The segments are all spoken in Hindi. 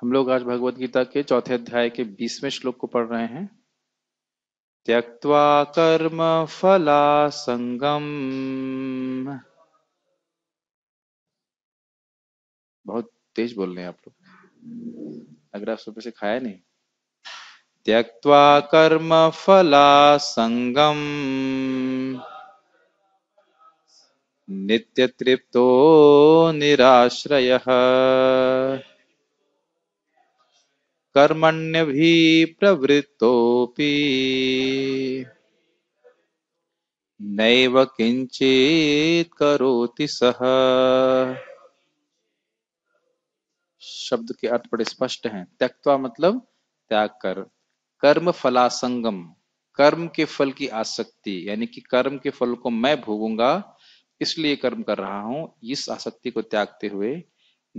हम लोग आज भगवत गीता के चौथे अध्याय के बीसवें श्लोक को पढ़ रहे हैं त्यक्वा कर्म फला संगम बहुत तेज बोल रहे हैं आप लोग अगर आप सुबह से खाया नहीं त्यक्वा कर्म फला संगम नित्य तृप्तो निराश्रय भी प्रवृत्तोऽपि नैव किंचित करोति सह शब्द के अर्थ बड़े स्पष्ट हैं त्यक्त्वा मतलब त्याग कर कर्म फलासंगम कर्म के फल की आसक्ति यानी कि कर्म के फल को मैं भोगूंगा इसलिए कर्म कर रहा हूं इस आसक्ति को त्यागते हुए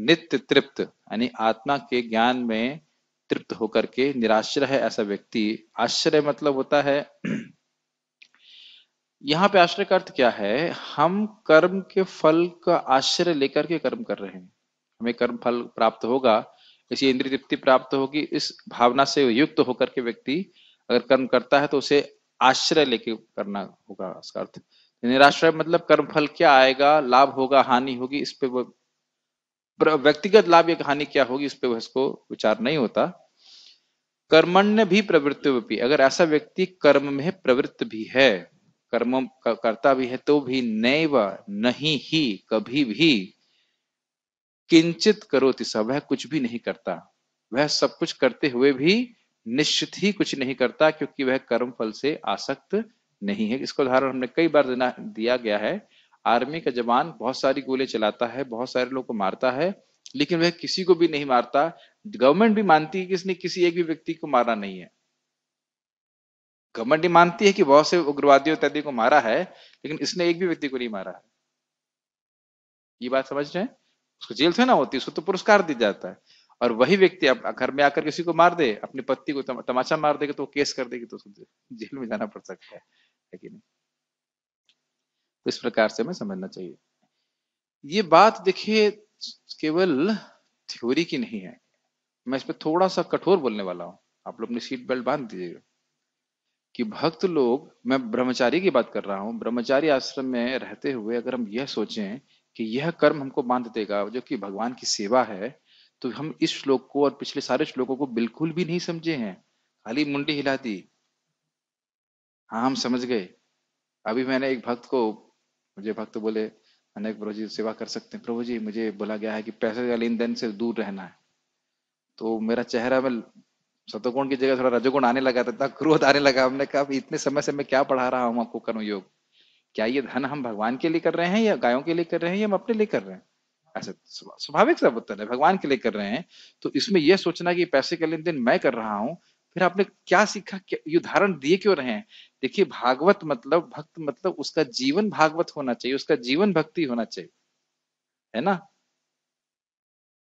नित्य तृप्त यानी आत्मा के ज्ञान में तृप्त होकर के निराश्रय है ऐसा व्यक्ति आश्रय मतलब होता है यहाँ पे आश्रय का अर्थ क्या है हम कर्म के फल का आश्रय लेकर के कर्म कर रहे हैं हमें कर्म फल प्राप्त होगा इसी इंद्रिय तृप्ति प्राप्त होगी इस भावना से युक्त होकर के व्यक्ति अगर कर्म करता है तो उसे आश्रय लेके करना होगा उसका अर्थ निराश्रय मतलब कर्म फल क्या आएगा लाभ होगा हानि होगी इस पे व्यक्तिगत लाभ या हानि क्या होगी इस पर इसको विचार नहीं होता कर्मण्य भी प्रवृत्ति अगर ऐसा व्यक्ति कर्म में प्रवृत्त भी है कर्म करता भी है तो भी नैव नहीं ही कभी भी किंचित करो तिसा वह कुछ भी नहीं करता वह सब कुछ करते हुए भी निश्चित ही कुछ नहीं करता क्योंकि वह कर्म फल से आसक्त नहीं है इसका उदाहरण हमने कई बार देना दिया गया है आर्मी का जवान बहुत सारी गोले चलाता है बहुत सारे लोग को मारता है लेकिन वह किसी को भी नहीं मारता गवर्नमेंट भी मानती है कि इसने किसी एक भी व्यक्ति को मारा नहीं है गवर्नमेंट भी मानती है कि बहुत से उग्रवादियों इत्यादि को मारा है लेकिन इसने एक भी व्यक्ति को नहीं मारा है ये बात समझ रहे हैं उसको जेल से ना होती उसको तो पुरस्कार दिया जाता है और वही व्यक्ति घर में आकर किसी को मार दे अपनी पत्नी को तमाचा मार देगा तो केस कर देगी तो उसको जेल में जाना पड़ सकता है लेकिन इस प्रकार से हमें समझना चाहिए ये बात देखिए केवल थ्योरी की नहीं है मैं इस पर थोड़ा सा कठोर बोलने वाला हूं आप लोग अपनी सीट बेल्ट बांध दीजिएगा कि भक्त लोग मैं ब्रह्मचारी की बात कर रहा हूं ब्रह्मचारी आश्रम में रहते हुए अगर हम यह सोचें कि यह कर्म हमको बांध देगा जो कि भगवान की सेवा है तो हम इस श्लोक को और पिछले सारे श्लोकों को बिल्कुल भी नहीं समझे हैं खाली मुंडी हिला दी हाँ हम समझ गए अभी मैंने एक भक्त को मुझे भक्त बोले अनेक प्रभु जी सेवा कर सकते हैं प्रभु जी मुझे बोला गया है कि पैसे का लेन देन से दूर रहना है तो मेरा चेहरा में सतोगुण की जगह थोड़ा रजोगुण आने लगा था इतना क्रोध आने लगा हमने कहा इतने समय से मैं क्या पढ़ा रहा हूँ आपको करूँ योग क्या ये धन हम भगवान के लिए कर रहे हैं या गायों के लिए कर रहे हैं या हम अपने लिए कर रहे हैं ऐसे स्वाभाविक सब उत्तर है भगवान के लिए कर रहे हैं तो इसमें यह सोचना कि पैसे का लेन देन मैं कर रहा हूँ फिर आपने क्या सीखा ये उदाहरण दिए क्यों रहे हैं देखिए भागवत मतलब भक्त मतलब उसका जीवन भागवत होना चाहिए उसका जीवन भक्ति होना चाहिए है ना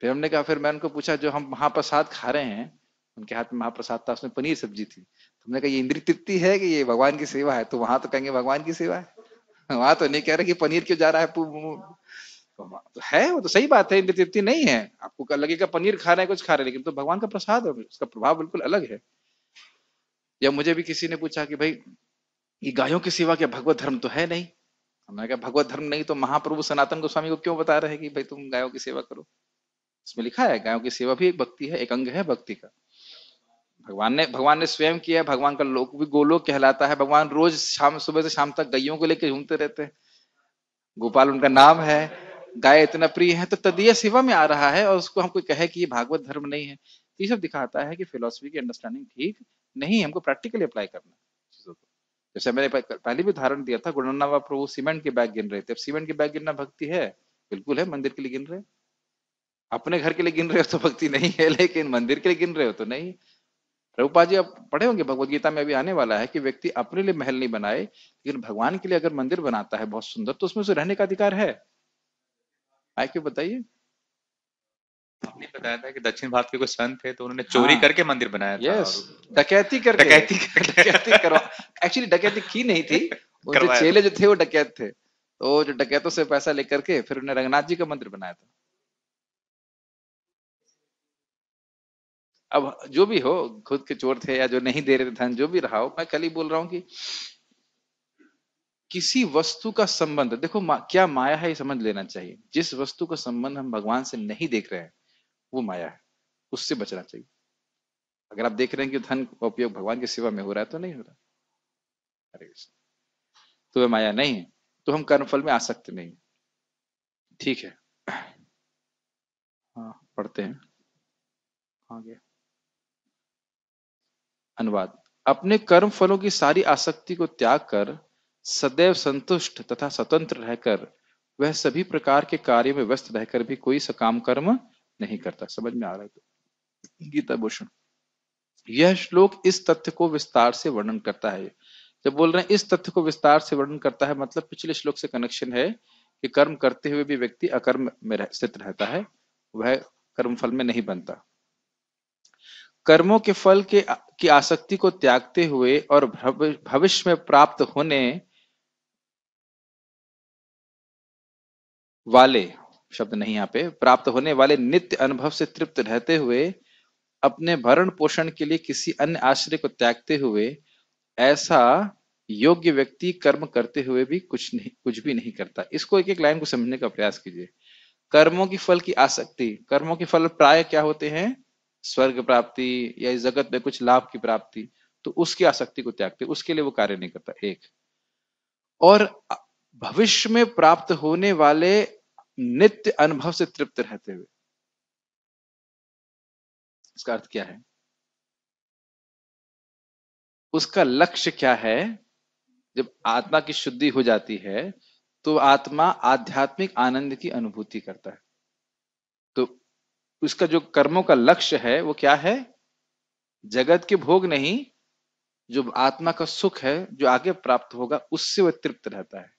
फिर हमने कहा फिर मैंने उनको पूछा जो हम महाप्रसाद खा रहे हैं उनके हाथ में महाप्रसाद था उसमें पनीर सब्जी थी तो हमने कहा ये इंद्रिय तृप्ति है कि ये भगवान की सेवा है तो वहां तो कहेंगे भगवान की सेवा है वहां तो नहीं कह रहे कि पनीर क्यों जा रहा है तो, तो है वो तो सही बात है इंद्रिय तृप्ति नहीं है आपको लगेगा पनीर खा रहे हैं कुछ खा रहे हैं लेकिन तो भगवान का प्रसाद है उसका प्रभाव बिल्कुल अलग है या मुझे भी किसी ने पूछा कि भाई ये गायों की सेवा क्या भगवत धर्म तो है नहीं हमने कहा भगवत धर्म नहीं तो महाप्रभु सनातन गोस्वामी को क्यों बता रहे हैं कि भाई तुम गायों की सेवा करो इसमें लिखा है गायों की सेवा भी एक भक्ति है एक अंग है भक्ति का भगवान ने भगवान ने स्वयं किया है भगवान का लोक भी गोलोक कहलाता है भगवान रोज शाम सुबह से शाम तक गायों को लेकर घूमते रहते हैं गोपाल उनका नाम है गाय इतना प्रिय है तो तदीय सेवा में आ रहा है और उसको हमको कहे कि ये भागवत धर्म नहीं है तो ये सब दिखाता है कि फिलोसफी की अंडरस्टैंडिंग ठीक नहीं हमको प्रैक्टिकली अप्लाई करना जैसे मैंने पहले भी उदाहरण दिया था गुरुनानक प्रभु सीमेंट के बैग गिन रहे थे अब सीमेंट के बैग गिनना भक्ति है बिल्कुल है मंदिर के लिए गिन रहे अपने घर के लिए गिन रहे हो तो भक्ति नहीं है लेकिन मंदिर के लिए गिन रहे हो तो नहीं रघुपा जी आप पढ़े होंगे भगवदगीता में अभी आने वाला है कि व्यक्ति अपने लिए महल नहीं बनाए लेकिन भगवान के लिए अगर मंदिर बनाता है बहुत सुंदर तो उसमें उसे रहने का अधिकार है आए क्यों बताइए आपने बताया तो था कि दक्षिण भारत के कोई संत थे तो उन्होंने चोरी हाँ, करके मंदिर बनाया था yes, डकैती करके डकैती डकैती करवा एक्चुअली डकैती की नहीं थी वो चेले जो थे वो डकैत थे तो जो डकैतों से पैसा लेकर के फिर उन्होंने रंगनाथ जी का मंदिर बनाया था अब जो भी हो खुद के चोर थे या जो नहीं दे रहे थे जो भी रहा हो मैं कल ही बोल रहा हूँ कि किसी वस्तु का संबंध देखो मा, क्या माया है ये समझ लेना चाहिए जिस वस्तु का संबंध हम भगवान से नहीं देख रहे हैं वो माया है उससे बचना चाहिए अगर आप देख रहे हैं कि धन का उपयोग भगवान की सेवा में हो रहा है तो नहीं हो रहा अरे तो वह माया नहीं है तो हम कर्मफल में सकते नहीं ठीक है हाँ पढ़ते हैं आगे अनुवाद अपने कर्म फलों की सारी आसक्ति को त्याग कर सदैव संतुष्ट तथा स्वतंत्र रहकर वह सभी प्रकार के कार्य में व्यस्त रहकर भी कोई सकाम कर्म नहीं करता समझ में आ रहा है तो गीता भूषण यह श्लोक इस तथ्य को विस्तार से वर्णन करता है जब बोल रहे हैं इस तथ्य को विस्तार से वर्णन करता है मतलब पिछले श्लोक से कनेक्शन है कि कर्म करते हुए भी व्यक्ति अकर्म में रह, स्थित रहता है वह कर्म फल में नहीं बनता कर्मों के फल के की आसक्ति को त्यागते हुए और भविष्य में प्राप्त होने वाले शब्द नहीं यहाँ पे प्राप्त होने वाले नित्य अनुभव से तृप्त रहते हुए अपने भरण पोषण के लिए किसी अन्य आश्रय को त्यागते हुए ऐसा योग्य व्यक्ति कर्म करते हुए भी कुछ नहीं कुछ भी नहीं करता इसको एक एक लाइन को समझने का प्रयास कीजिए कर्मों की फल की आसक्ति कर्मों के फल प्राय क्या होते हैं स्वर्ग प्राप्ति या इस जगत में कुछ लाभ की प्राप्ति तो उसकी आसक्ति को त्यागते उसके लिए वो कार्य नहीं करता एक और भविष्य में प्राप्त होने वाले नित्य अनुभव से तृप्त रहते हुए इसका अर्थ क्या है उसका लक्ष्य क्या है जब आत्मा की शुद्धि हो जाती है तो आत्मा आध्यात्मिक आनंद की अनुभूति करता है तो उसका जो कर्मों का लक्ष्य है वो क्या है जगत के भोग नहीं जो आत्मा का सुख है जो आगे प्राप्त होगा उससे वह तृप्त रहता है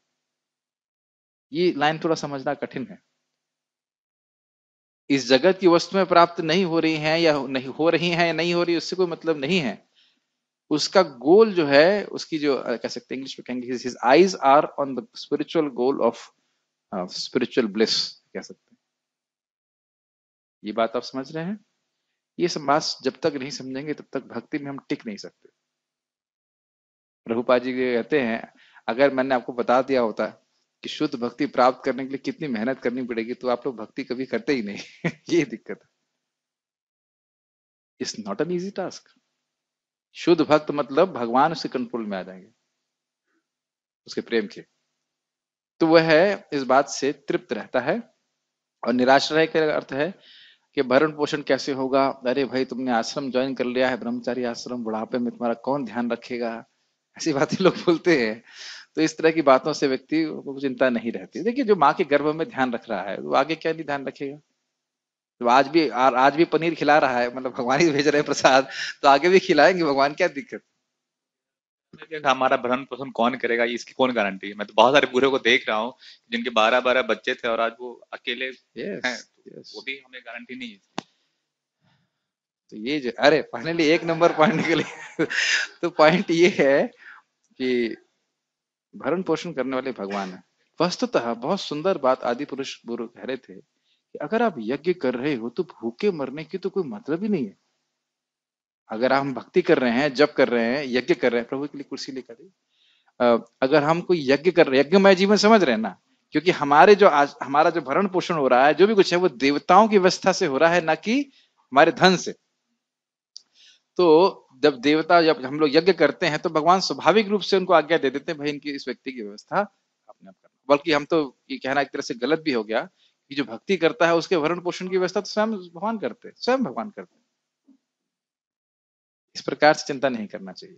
ये लाइन थोड़ा समझना कठिन है इस जगत की वस्तुएं प्राप्त नहीं हो रही हैं या नहीं हो रही हैं या नहीं हो रही उससे कोई मतलब नहीं है उसका गोल जो है उसकी जो कह सकते हैं इंग्लिश में कहेंगे eyes are on the spiritual goal of spiritual bliss कह सकते हैं ये बात आप समझ रहे हैं ये समाज जब तक नहीं समझेंगे तब तक भक्ति में हम टिक नहीं सकते प्रभुपा जी कहते हैं अगर मैंने आपको बता दिया होता कि शुद्ध भक्ति प्राप्त करने के लिए कितनी मेहनत करनी पड़ेगी तो आप लोग भक्ति कभी करते ही नहीं ये दिक्कत है it's not an easy task शुद्ध भक्त मतलब भगवान उसके कंट्रोल में आ जाएंगे उसके प्रेम के तो वह इस बात से तृप्त रहता है और रह का अर्थ है कि भरण पोषण कैसे होगा अरे भाई तुमने आश्रम ज्वाइन कर लिया है ब्रह्मचारी आश्रम बुढ़ापे में तुम्हारा कौन ध्यान रखेगा ऐसी बातें लोग बोलते हैं तो इस तरह की बातों से व्यक्ति को चिंता नहीं रहती देखिए जो माँ के गर्भ में ध्यान रख रहा है वो आगे क्या नहीं ध्यान रखेगा तो आज भी आ, आज भी पनीर खिला रहा है मतलब भगवान ही भेज रहे हैं प्रसाद तो आगे भी खिलाएंगे भगवान क्या दिक्कत हमारा भरण पोषण कौन करेगा इसकी कौन गारंटी है मैं तो बहुत सारे बूढ़े को देख रहा हूँ जिनके बारह बारह बच्चे थे और आज वो अकेले yes, हैं तो yes. वो भी हमें गारंटी नहीं है तो ये जो अरे फाइनली एक नंबर पॉइंट के लिए तो पॉइंट ये है कि भरण पोषण करने वाले भगवान है वस्तुतः बहुत सुंदर बात आदि पुरुष गुरु कह रहे थे कि अगर आप यज्ञ कर रहे हो तो भूखे मरने की तो कोई मतलब ही नहीं है अगर हम भक्ति कर रहे हैं जप कर रहे हैं यज्ञ कर रहे हैं प्रभु के लिए कुर्सी लेकर अगर हम कोई यज्ञ कर रहे यज्ञमय जीवन समझ रहे हैं ना क्योंकि हमारे जो आज हमारा जो भरण पोषण हो रहा है जो भी कुछ है वो देवताओं की व्यवस्था से हो रहा है ना कि हमारे धन से तो जब देवता जब हम लोग यज्ञ करते हैं तो भगवान स्वाभाविक रूप से उनको आज्ञा दे देते हैं भाई इनकी इस व्यक्ति की व्यवस्था अपने आप करना बल्कि हम तो ये कहना एक तरह से गलत भी हो गया कि जो भक्ति करता है उसके भरण पोषण की व्यवस्था तो स्वयं भगवान करते हैं स्वयं भगवान करते इस प्रकार से चिंता नहीं करना चाहिए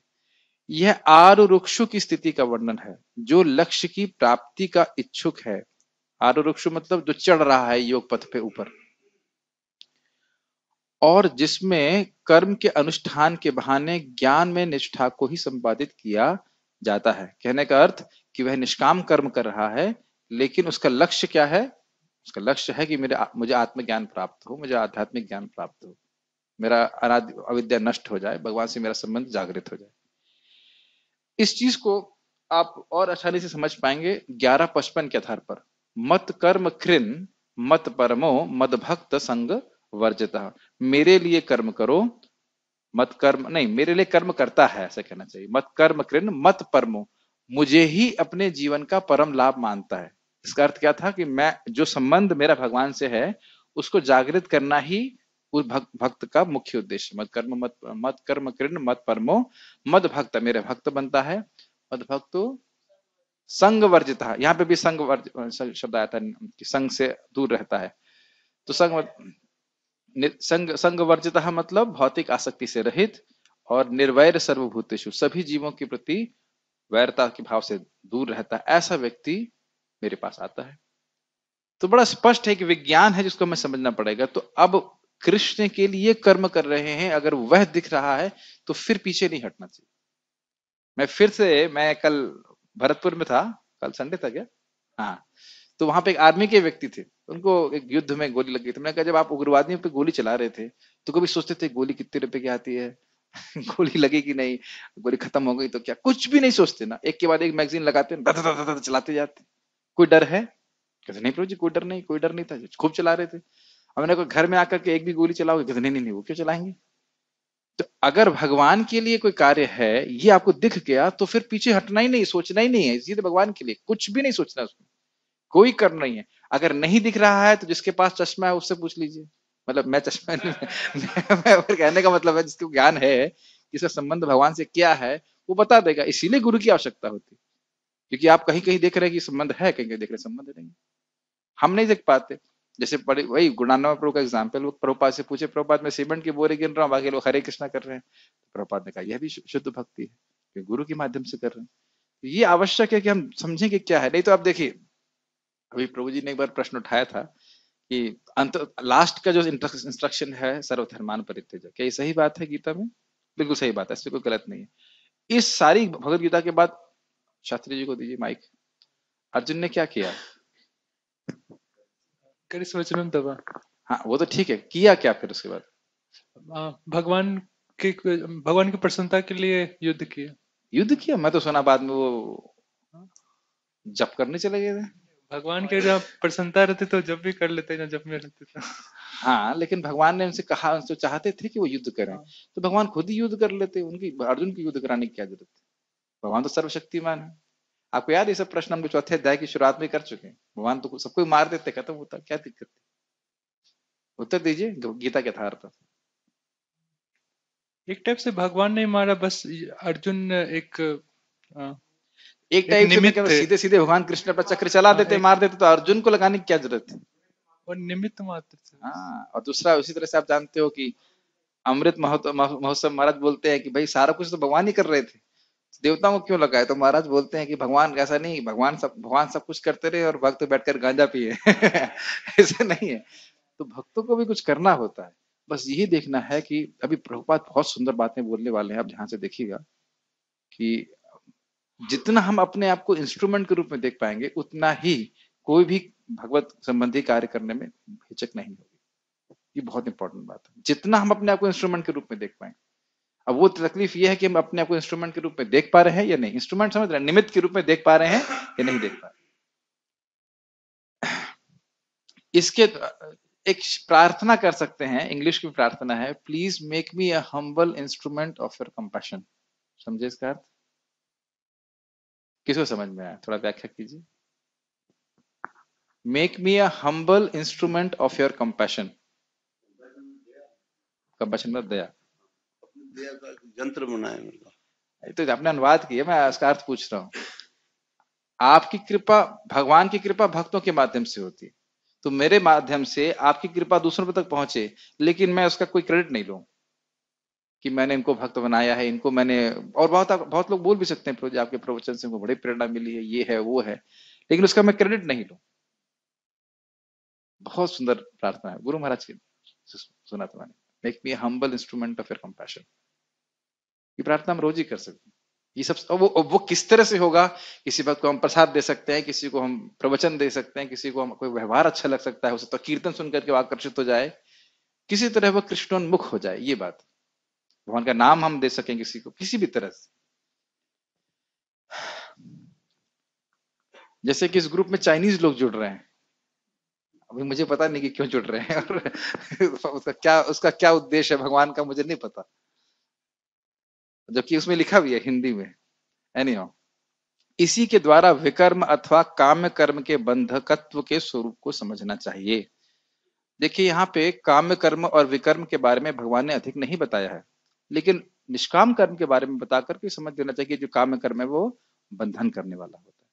यह आरु रुक्षु की स्थिति का वर्णन है जो लक्ष्य की प्राप्ति का इच्छुक है रुक्षु मतलब जो चढ़ रहा है योग पथ पे ऊपर और जिसमें कर्म के अनुष्ठान के बहाने ज्ञान में निष्ठा को ही संपादित किया जाता है कहने का अर्थ कि वह निष्काम कर्म कर रहा है लेकिन उसका लक्ष्य क्या है उसका लक्ष्य है कि मेरे मुझे आत्मज्ञान प्राप्त हो मुझे आध्यात्मिक ज्ञान प्राप्त हो मेरा अनाद अविद्या नष्ट हो जाए भगवान से मेरा संबंध जागृत हो जाए इस चीज को आप और आसानी से समझ पाएंगे ग्यारह पचपन के आधार पर मत कर्म कृन मत परमो मद भक्त संग वर्जता मेरे लिए कर्म करो मत कर्म नहीं मेरे लिए कर्म करता है ऐसा कहना चाहिए मत कर्म कृन मत परमो मुझे ही अपने जीवन का परम लाभ मानता है इसका अर्थ क्या था कि मैं जो संबंध मेरा भगवान से है उसको जागृत करना ही उस भक, भक्त का मुख्य उद्देश्य मत कर्म मत मत कर्म कृण मत परमो मत भक्त मेरे भक्त बनता है मत भक्त संग वर्जित यहाँ पे भी संग वर्ज शब्द आया था कि संग से दूर रहता है तो संग संग संग वर्जित मतलब भौतिक आसक्ति से रहित और निर्वैर सर्वभूत सभी जीवों के प्रति वैरता के भाव से दूर रहता है ऐसा व्यक्ति मेरे पास आता है तो बड़ा स्पष्ट है कि विज्ञान है जिसको हमें समझना पड़ेगा तो अब कृष्ण के लिए कर्म कर रहे हैं अगर वह दिख रहा है तो फिर पीछे नहीं हटना चाहिए मैं फिर से मैं कल भरतपुर में था कल संडे था क्या हाँ तो वहां पे एक आर्मी के व्यक्ति थे उनको एक युद्ध में गोली लग गई थी मैंने कहा जब आप उग्रवादियों पे गोली चला रहे थे तो कभी सोचते थे गोली कितने रुपए की आती है गोली लगी कि नहीं गोली खत्म हो गई तो क्या कुछ भी नहीं सोचते ना एक के बाद एक मैगजीन लगाते चलाते जाते कोई डर है कहते नहीं प्रभु जी कोई डर नहीं कोई डर नहीं था खूब चला रहे थे हमने मैंने घर में आकर के एक भी गोली चलाओगे कहते नहीं नहीं वो क्यों चलाएंगे तो अगर भगवान के लिए कोई कार्य है ये आपको दिख गया तो फिर पीछे हटना ही नहीं सोचना ही नहीं है इसलिए तो भगवान के लिए कुछ भी नहीं सोचना उसमें कोई कर नहीं है अगर नहीं दिख रहा है तो जिसके पास चश्मा है उससे पूछ लीजिए मतलब मैं चश्मा मैं कहने का मतलब है जिसको ज्ञान है इसका संबंध भगवान से क्या है वो बता देगा इसीलिए गुरु की आवश्यकता होती है क्योंकि आप कहीं कहीं देख रहे हैं कि संबंध है कहीं कहीं देख रहे संबंध नहीं हम नहीं देख पाते जैसे वही गुणानवा प्रभु का एग्जाम्पल वो से पूछे प्रभुपात में सीमेंट के बोरे गिन रहा हूँ बाकी लोग हरे कृष्णा कर रहे हैं तो प्रभुपात ने कहा यह भी शुद्ध भक्ति है गुरु के माध्यम से कर रहे हैं तो ये आवश्यक है कि हम समझें कि क्या है नहीं तो आप देखिए अभी प्रभु जी ने एक बार प्रश्न उठाया था कि अंत लास्ट का जो इंस्ट्रक्शन है सर्वधर्मान परित्यज क्या ये सही बात है गीता में बिल्कुल सही बात है इसमें कोई गलत नहीं है इस सारी भगवत गीता के बाद शास्त्री जी को दीजिए माइक अर्जुन ने क्या किया दबा हाँ वो तो ठीक है किया क्या फिर उसके बाद भगवान के भगवान की प्रसन्नता के लिए युद्ध किया युद्ध किया मैं तो सुना बाद में वो हाँ। जप करने चले गए थे भगवान के जब प्रसन्नता रहती तो जब भी कर लेते ना जब में रहते तो हाँ लेकिन भगवान ने उनसे कहा उनसे चाहते थे कि वो युद्ध करें हाँ। तो भगवान खुद ही युद्ध कर लेते उनकी अर्जुन की युद्ध कराने की क्या जरूरत है भगवान तो सर्वशक्तिमान है आपको याद है सब प्रश्न हम चौथे अध्याय की शुरुआत में कर चुके हैं भगवान तो सबको मार देते खत्म होता क्या दिक्कत है उत्तर दीजिए गीता के था एक टाइप से भगवान ने मारा बस अर्जुन एक आ, एक टाइम से सीधे सीधे भगवान कृष्ण अपना चक्र चला देते मार देते तो अर्जुन को लगाने की क्या जरूरत थी और निमित्त मात्र हाँ और दूसरा उसी तरह से आप जानते हो कि अमृत महोत्सव महाराज बोलते हैं कि भाई सारा कुछ तो भगवान ही कर रहे थे देवताओं को क्यों लगाए तो महाराज बोलते हैं कि भगवान ऐसा नहीं भगवान सब भगवान सब कुछ करते रहे और भक्त बैठकर गांजा पिए ऐसा नहीं है तो भक्तों को भी कुछ करना होता है बस यही देखना है कि अभी प्रभुपात बहुत सुंदर बातें बोलने वाले हैं आप ध्यान से देखिएगा कि जितना हम अपने आप को इंस्ट्रूमेंट के रूप में देख पाएंगे उतना ही कोई भी भगवत संबंधी कार्य करने में हिचक नहीं होगी ये बहुत इंपॉर्टेंट बात है जितना हम अपने आप को इंस्ट्रूमेंट के रूप में देख पाएंगे अब वो तकलीफ ये है कि हम अपने आप को इंस्ट्रूमेंट के रूप में देख पा रहे हैं या नहीं इंस्ट्रूमेंट समझ रहे हैं निमित्त के रूप में देख पा रहे हैं या नहीं देख पा रहे इसके एक प्रार्थना कर सकते हैं इंग्लिश की प्रार्थना है please make me a humble instrument of your compassion समझे इसका अर्थ किसको समझ में आया थोड़ा व्याख्या कीजिए make me a humble instrument of your compassion compassion मतलब दया यंत्र बनाया मतलब। तो आपने अनुवाद किया मैं इसका अर्थ पूछ रहा हूं आपकी कृपा भगवान की कृपा भक्तों के माध्यम से होती है तो मेरे माध्यम से आपकी कृपा दूसरों तक पहुंचे लेकिन मैं उसका कोई क्रेडिट नहीं लू कि मैंने इनको भक्त बनाया है इनको मैंने और बहुत बहुत लोग बोल भी सकते हैं आपके प्रवचन से उनको बड़ी प्रेरणा मिली है ये है वो है लेकिन उसका मैं क्रेडिट नहीं लू बहुत सुंदर प्रार्थना है गुरु महाराज की सुना था मैंने make me humble instrument of your compassion ये प्रार्थना हम रोज ही कर सकते हैं ये सब वो वो किस तरह से होगा किसी वक्त को हम प्रसाद दे सकते हैं किसी को हम प्रवचन दे सकते हैं किसी को हम कोई व्यवहार अच्छा लग सकता है उसे तो कीर्तन सुन करके आकर्षित हो जाए किसी तरह वह कृष्णोन्मुख हो जाए ये बात भगवान का नाम हम दे सकें किसी को किसी भी तरह से जैसे कि इस ग्रुप में चाइनीज लोग जुड़ रहे हैं अभी मुझे पता नहीं कि क्यों जुड़ रहे हैं और उसका क्या उसका क्या उद्देश्य है भगवान का मुझे नहीं पता जबकि उसमें लिखा भी है हिंदी में एनी इसी के द्वारा विकर्म अथवा काम्य कर्म के बंधकत्व के स्वरूप को समझना चाहिए देखिए यहाँ पे काम्य कर्म और विकर्म के बारे में भगवान ने अधिक नहीं बताया है लेकिन निष्काम कर्म के बारे में बता करके समझ देना चाहिए जो काम कर्म है वो बंधन करने वाला होता है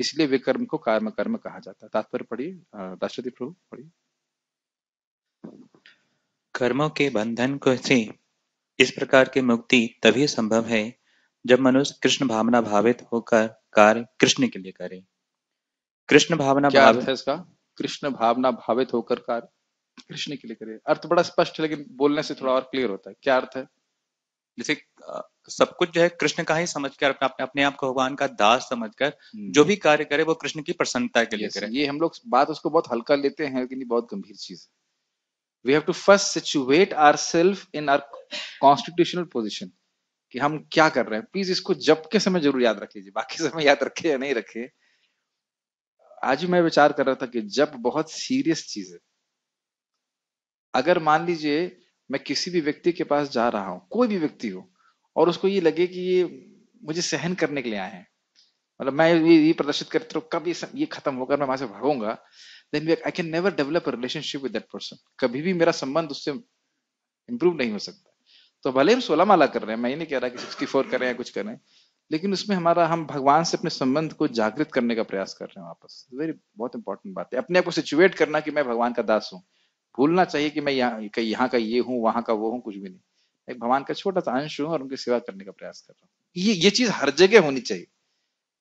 इसलिए विकर्म को कार्य कर्म कहा जाता है तात्पर्य पढ़िए राष्ट्रपति प्रभु पढ़िए कर्मों के बंधन को से इस प्रकार की मुक्ति तभी संभव है जब मनुष्य कृष्ण भावना भावित होकर कार्य कृष्ण के लिए करे कृष्ण भावना क्या भाव... है इसका कृष्ण भावना भावित होकर कार्य कृष्ण के लिए करे अर्थ बड़ा स्पष्ट है लेकिन बोलने से थोड़ा और क्लियर होता है क्या अर्थ है जैसे सब कुछ जो है कृष्ण का ही समझकर अपने अपने, अपने आप को भगवान का दास समझकर हम्म। जो भी कार्य करे वो कृष्ण की प्रसन्नता के लिए करे ये हम लोग बात उसको बहुत हल्का लेते हैं लेकिन बहुत गंभीर चीज है we have to first situate our self in our constitutional position कि हम क्या कर रहे हैं प्लीज इसको जब के समय जरूर याद रख लीजिए बाकी समय याद रखे या नहीं रखे आज मैं विचार कर रहा था कि जब बहुत सीरियस चीज है अगर मान लीजिए मैं किसी भी व्यक्ति के पास जा रहा हूँ कोई भी व्यक्ति हो और उसको ये लगे कि ये मुझे सहन करने के लिए आए हैं मतलब मैं ये ये प्रदर्शित करता तो हूँ कब ये खत्म होकर मैं वहां से भागूंगा then I can never develop relationship with that person कभी भी मेरा संबंध उससे इम्प्रूव नहीं हो सकता तो भले हम सोलह माला कर रहे हैं मैं ये नहीं कह रहा कि सिक्सटी फोर करें या कुछ करें लेकिन उसमें हमारा हम भगवान से अपने संबंध को जागृत करने का प्रयास कर रहे हैं वापस वेरी बहुत इंपॉर्टेंट बात है अपने आप को सिचुएट करना कि मैं भगवान का दास हूँ भूलना चाहिए कि मैं यहाँ यहाँ का ये हूँ वहां का वो हूँ कुछ भी नहीं मैं भगवान का छोटा सा अंश हूँ और उनकी सेवा करने का प्रयास कर रहा हूँ ये ये चीज हर जगह होनी चाहिए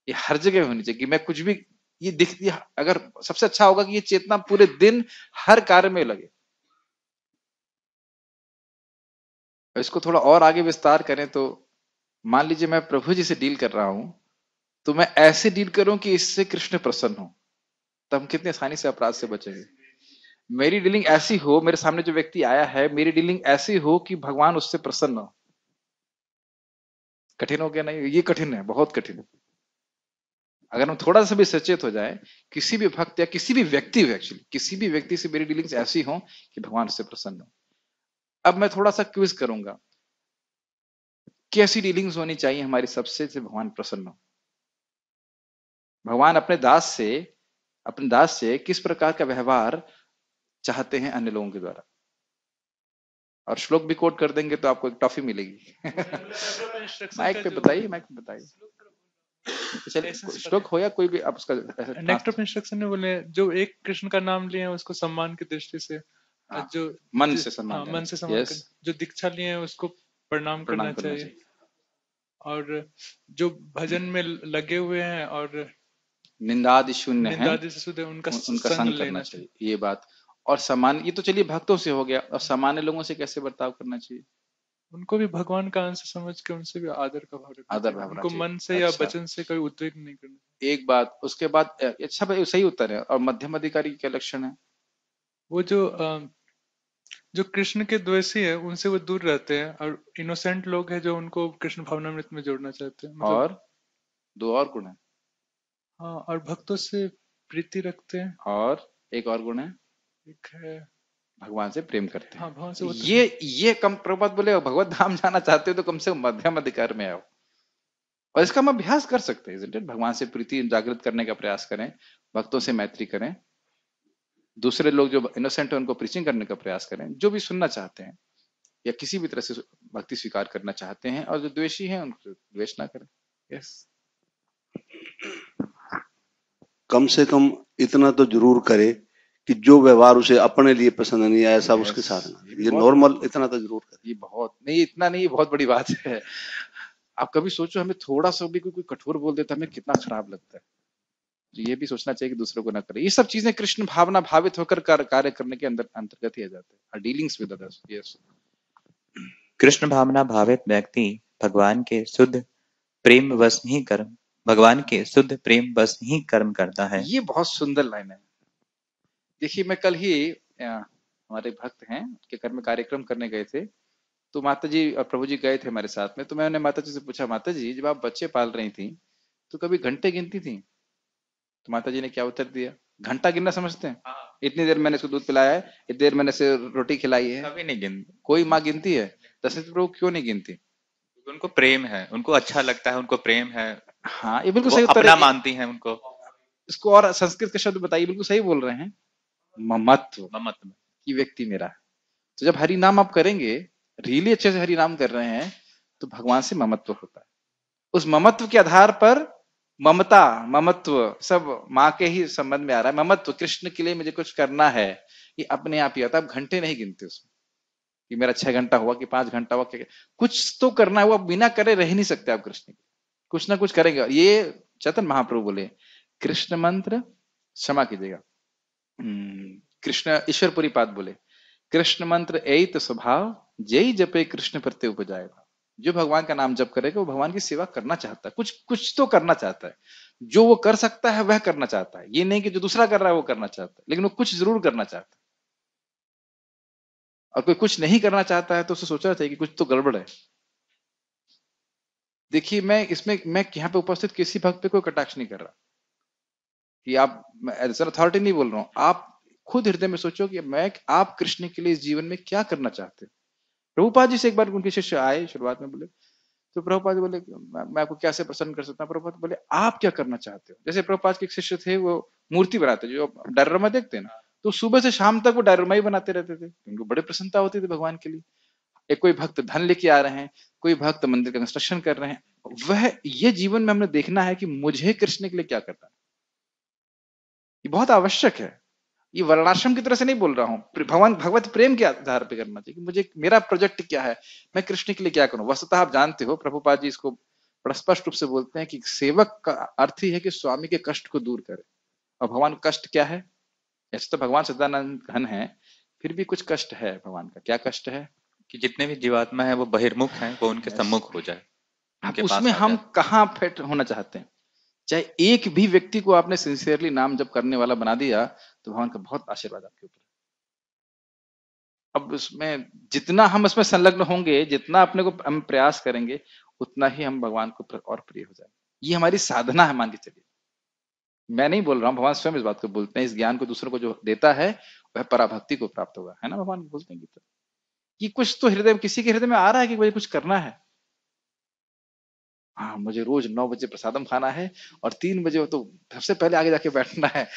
ये हर जगह होनी चाहिए कि मैं कुछ भी ये दिख अगर सबसे अच्छा होगा कि ये चेतना पूरे दिन हर कार्य में लगे इसको थोड़ा और आगे विस्तार करें तो मान लीजिए मैं प्रभु जी से डील कर रहा हूं तो मैं ऐसे डील करूं कि इससे कृष्ण प्रसन्न हो तब तो हम कितनी आसानी से अपराध से बचेंगे मेरी डीलिंग ऐसी हो मेरे सामने जो व्यक्ति आया है मेरी डीलिंग ऐसी हो कि भगवान उससे प्रसन्न हो कठिन हो गया नहीं ये कठिन है बहुत कठिन है अगर हम थोड़ा सा भी सचेत हो जाए किसी भी भक्त या किसी भी व्यक्ति एक्चुअली किसी भी व्यक्ति से मेरी डीलिंग्स ऐसी हो कि भगवान उससे प्रसन्न हो अब मैं थोड़ा सा क्विज करूंगा कैसी डीलिंग्स होनी चाहिए हमारी सबसे से भगवान प्रसन्न हो भगवान अपने दास से अपने दास से किस प्रकार का व्यवहार चाहते हैं अन्य लोगों के द्वारा और श्लोक भी कोट कर देंगे तो आपको एक टॉफी मिलेगी माइक पे बताइए माइक पे बताइए चलिए श्लोक हो या कोई भी आप उसका नेक्स्ट ऑफ इंस्ट्रक्शन में बोले जो एक कृष्ण का नाम लिए हैं उसको सम्मान की दृष्टि से हाँ, जो मन से सम्मान हाँ, मन से सम्मान जो दीक्षा लिए हैं उसको प्रणाम करना चाहिए और जो भजन में लगे हुए हैं और निंदादि शून्य है उनका उनका संग करना चाहिए ये बात और सामान्य ये तो चलिए भक्तों से हो गया और सामान्य लोगों से कैसे बर्ताव करना चाहिए उनको भी भगवान का अंश समझ के उनसे भी आदर का भाव आदर भाव उनको मन से या अच्छा। वचन से कोई उद्वेग नहीं करना एक बात उसके बाद अच्छा भाई सही उत्तर है और मध्यम अधिकारी क्या लक्षण है वो जो जो कृष्ण के द्वेषी है उनसे वो दूर रहते हैं और इनोसेंट लोग हैं जो उनको कृष्ण भावनामृत में जोड़ना चाहते हैं मतलब, और दो और गुण है हाँ और भक्तों से प्रीति रखते हैं और एक और गुण है भगवान से प्रेम करते हैं हाँ, से तो ये ये कम प्रभात बोले भगवत धाम जाना चाहते हो तो कम से कम मध्यम अधिकार में आओ और इसका हम अभ्यास कर सकते हैं भगवान से प्रीति जागृत करने का प्रयास करें भक्तों से मैत्री करें दूसरे लोग जो इनोसेंट है उनको प्रीचिंग करने का प्रयास करें जो भी सुनना चाहते हैं या किसी भी तरह से भक्ति स्वीकार करना चाहते हैं और जो द्वेषी हैं उनको द्वेष ना करें यस yes. कम से कम इतना तो जरूर करें कि जो व्यवहार उसे अपने लिए पसंद नहीं आया सब उसके साथ ना ये नॉर्मल इतना तो जरूर कर ये बहुत नहीं इतना नहीं बहुत बड़ी बात है आप कभी सोचो हमें थोड़ा सा भी कोई कोई कठोर बोल देता हमें कितना खराब लगता है तो ये भी सोचना चाहिए कि दूसरों को ना करें ये सब चीजें कृष्ण भावना भावित होकर कार्य करने के अंदर अंतर्गत ही आ जाते हैं dealings with others yes Krishna भावना भावित व्यक्ति भगवान के शुद्ध प्रेम वश ही कर्म भगवान के शुद्ध प्रेम वश ही कर्म करता है ये बहुत सुंदर लाइन है देखिए मैं कल ही हमारे भक्त हैं उनके घर में कार्यक्रम करने गए थे तो माता जी और प्रभु जी गए थे हमारे साथ में तो मैंने माता जी से पूछा माता जी जब आप बच्चे पाल रही थी तो कभी घंटे गिनती थी तो माता जी ने क्या उत्तर दिया घंटा गिनना समझते हैं हाँ। इतनी देर मैंने इसको दूध पिलाया है इतनी देर मैंने इसे रोटी खिलाई है कभी नहीं गिनती कोई माँ गिनती है दशरथ प्रभु क्यों नहीं गिनती उनको प्रेम है उनको अच्छा लगता है उनको प्रेम है हाँ ये बिल्कुल सही उत्तर मानती है उनको इसको और संस्कृत के शब्द बताइए बिल्कुल सही बोल रहे हैं ममत्व ममत्व की व्यक्ति मेरा है तो जब हरि नाम आप करेंगे रियली अच्छे से हरि नाम कर रहे हैं तो भगवान से ममत्व होता है उस ममत्व के आधार पर ममता ममत्व सब माँ के ही संबंध में आ रहा है ममत्व कृष्ण के लिए मुझे कुछ करना है ये अपने आप ही आता आप घंटे नहीं गिनते उसमें कि मेरा छह घंटा हुआ कि पांच घंटा हुआ क्या कुछ तो करना है वो बिना करे रह नहीं सकते आप कृष्ण कुछ ना कुछ करेंगे ये चतन महाप्रभु बोले कृष्ण मंत्र क्षमा कीजिएगा हम्म, कृष्ण ईश्वरपुरी पाद बोले कृष्ण मंत्र ऐ तो स्वभाव जय जपे कृष्ण प्रत्ये उपजाएगा जो भगवान का नाम जप करेगा वो भगवान की सेवा करना चाहता है कुछ कुछ तो करना चाहता है जो वो कर सकता है वह करना चाहता है ये नहीं कि जो दूसरा कर रहा है वो करना चाहता है लेकिन वो कुछ जरूर करना चाहता है और कोई कुछ नहीं करना चाहता है तो उसे सोचना चाहिए कि कुछ तो गड़बड़ है देखिए मैं इसमें मैं यहाँ पे उपस्थित किसी भक्त पे कोई कटाक्ष नहीं कर रहा कि आप एज एन अथॉरिटी नहीं बोल रहा हूँ आप खुद हृदय में सोचो कि मैं आप कृष्ण के लिए इस जीवन में क्या करना चाहते प्रभुपाद जी से एक बार उनके शिष्य आए शुरुआत में बोले तो प्रभुपाद बोले मैं आपको कैसे प्रसन्न कर सकता हूँ प्रभुपाद बोले आप क्या करना चाहते हो जैसे प्रभुपाद के शिष्य थे वो मूर्ति बनाते जो डायरामा देखते हैं ना तो सुबह से शाम तक वो डायरामा ही बनाते रहते थे तो उनको बड़ी प्रसन्नता होती थी भगवान के लिए एक कोई भक्त धन लेके आ रहे हैं कोई भक्त मंदिर का कंस्ट्रक्शन कर रहे हैं वह ये जीवन में हमने देखना है कि मुझे कृष्ण के लिए क्या करना ये बहुत आवश्यक है ये वर्णाश्रम की तरह से नहीं बोल रहा हूँ भगवान भगवत प्रेम के आधार पर करना चाहिए मुझे मेरा प्रोजेक्ट क्या है मैं कृष्ण के लिए क्या करूँ वस्तुतः आप जानते हो प्रभुपाद जी इसको बड़ा स्पष्ट रूप से बोलते हैं कि सेवक का अर्थ ही है कि स्वामी के कष्ट को दूर करे और भगवान कष्ट क्या है ऐसे तो भगवान सदानंद घन है फिर भी कुछ कष्ट है भगवान का क्या कष्ट है कि जितने भी जीवात्मा है वो बहिर्मुख है वो उनके सम्मुख हो जाए उसमें हम कहाँ फिट होना चाहते हैं चाहे एक भी व्यक्ति को आपने सिंसियरली नाम जब करने वाला बना दिया तो भगवान का बहुत आशीर्वाद आपके ऊपर अब उसमें जितना हम इसमें संलग्न होंगे जितना अपने को हम प्रयास करेंगे उतना ही हम भगवान को और प्रिय हो जाएंगे ये हमारी साधना है मान के चलिए मैं नहीं बोल रहा हूँ भगवान स्वयं इस बात को बोलते हैं इस ज्ञान को दूसरों को जो देता है वह पराभक्ति को प्राप्त होगा है ना भगवान बोलते हैं कि तो। कुछ तो हृदय किसी के हृदय में आ रहा है कि मुझे कुछ करना है हाँ मुझे रोज नौ बजे प्रसादम खाना है और तीन बजे तो सबसे पहले आगे जाके बैठना है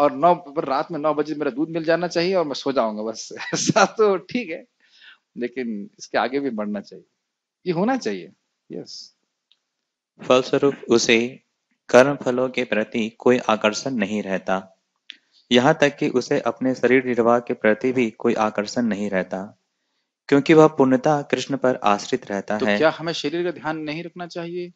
और नौ पर रात में नौ बजे मेरा दूध मिल जाना चाहिए और मैं सो जाऊंगा बस ऐसा तो ठीक है लेकिन इसके आगे भी बढ़ना चाहिए ये होना चाहिए यस फलस्वरूप उसे कर्म फलों के प्रति कोई आकर्षण नहीं रहता यहाँ तक कि उसे अपने शरीर निर्वाह के प्रति भी कोई आकर्षण नहीं रहता क्योंकि वह पूर्णतः कृष्ण पर आश्रित रहता तो है क्या हमें शरीर का ध्यान नहीं रखना चाहिए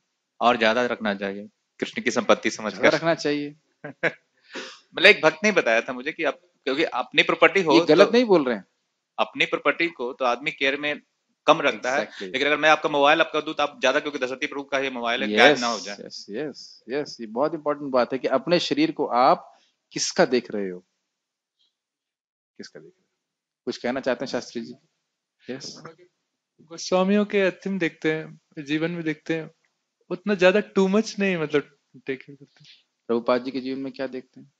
और ज्यादा रखना चाहिए कृष्ण की संपत्ति समझ कर रखना चाहिए मतलब एक भक्त ने बताया था मुझे कि आप क्योंकि अपनी प्रॉपर्टी हो ये तो गलत तो, नहीं बोल रहे हैं अपनी प्रॉपर्टी को तो आदमी केयर में कम रखता exactly. है लेकिन अगर मैं आपका मोबाइल आपका दूं तो आप ज्यादा क्योंकि दशरथी प्रभु का ये मोबाइल है yes, क्या ना हो जाए यस यस यस ये बहुत इंपॉर्टेंट बात है कि अपने शरीर को आप किसका देख रहे हो किसका देख रहे हो कुछ कहना चाहते हैं शास्त्री जी yes. गोस्वामियों के अंतिम देखते हैं जीवन में देखते हैं उतना ज्यादा टू मच नहीं मतलब टेकिंग करते प्रभुपाद जी के जीवन में क्या देखते हैं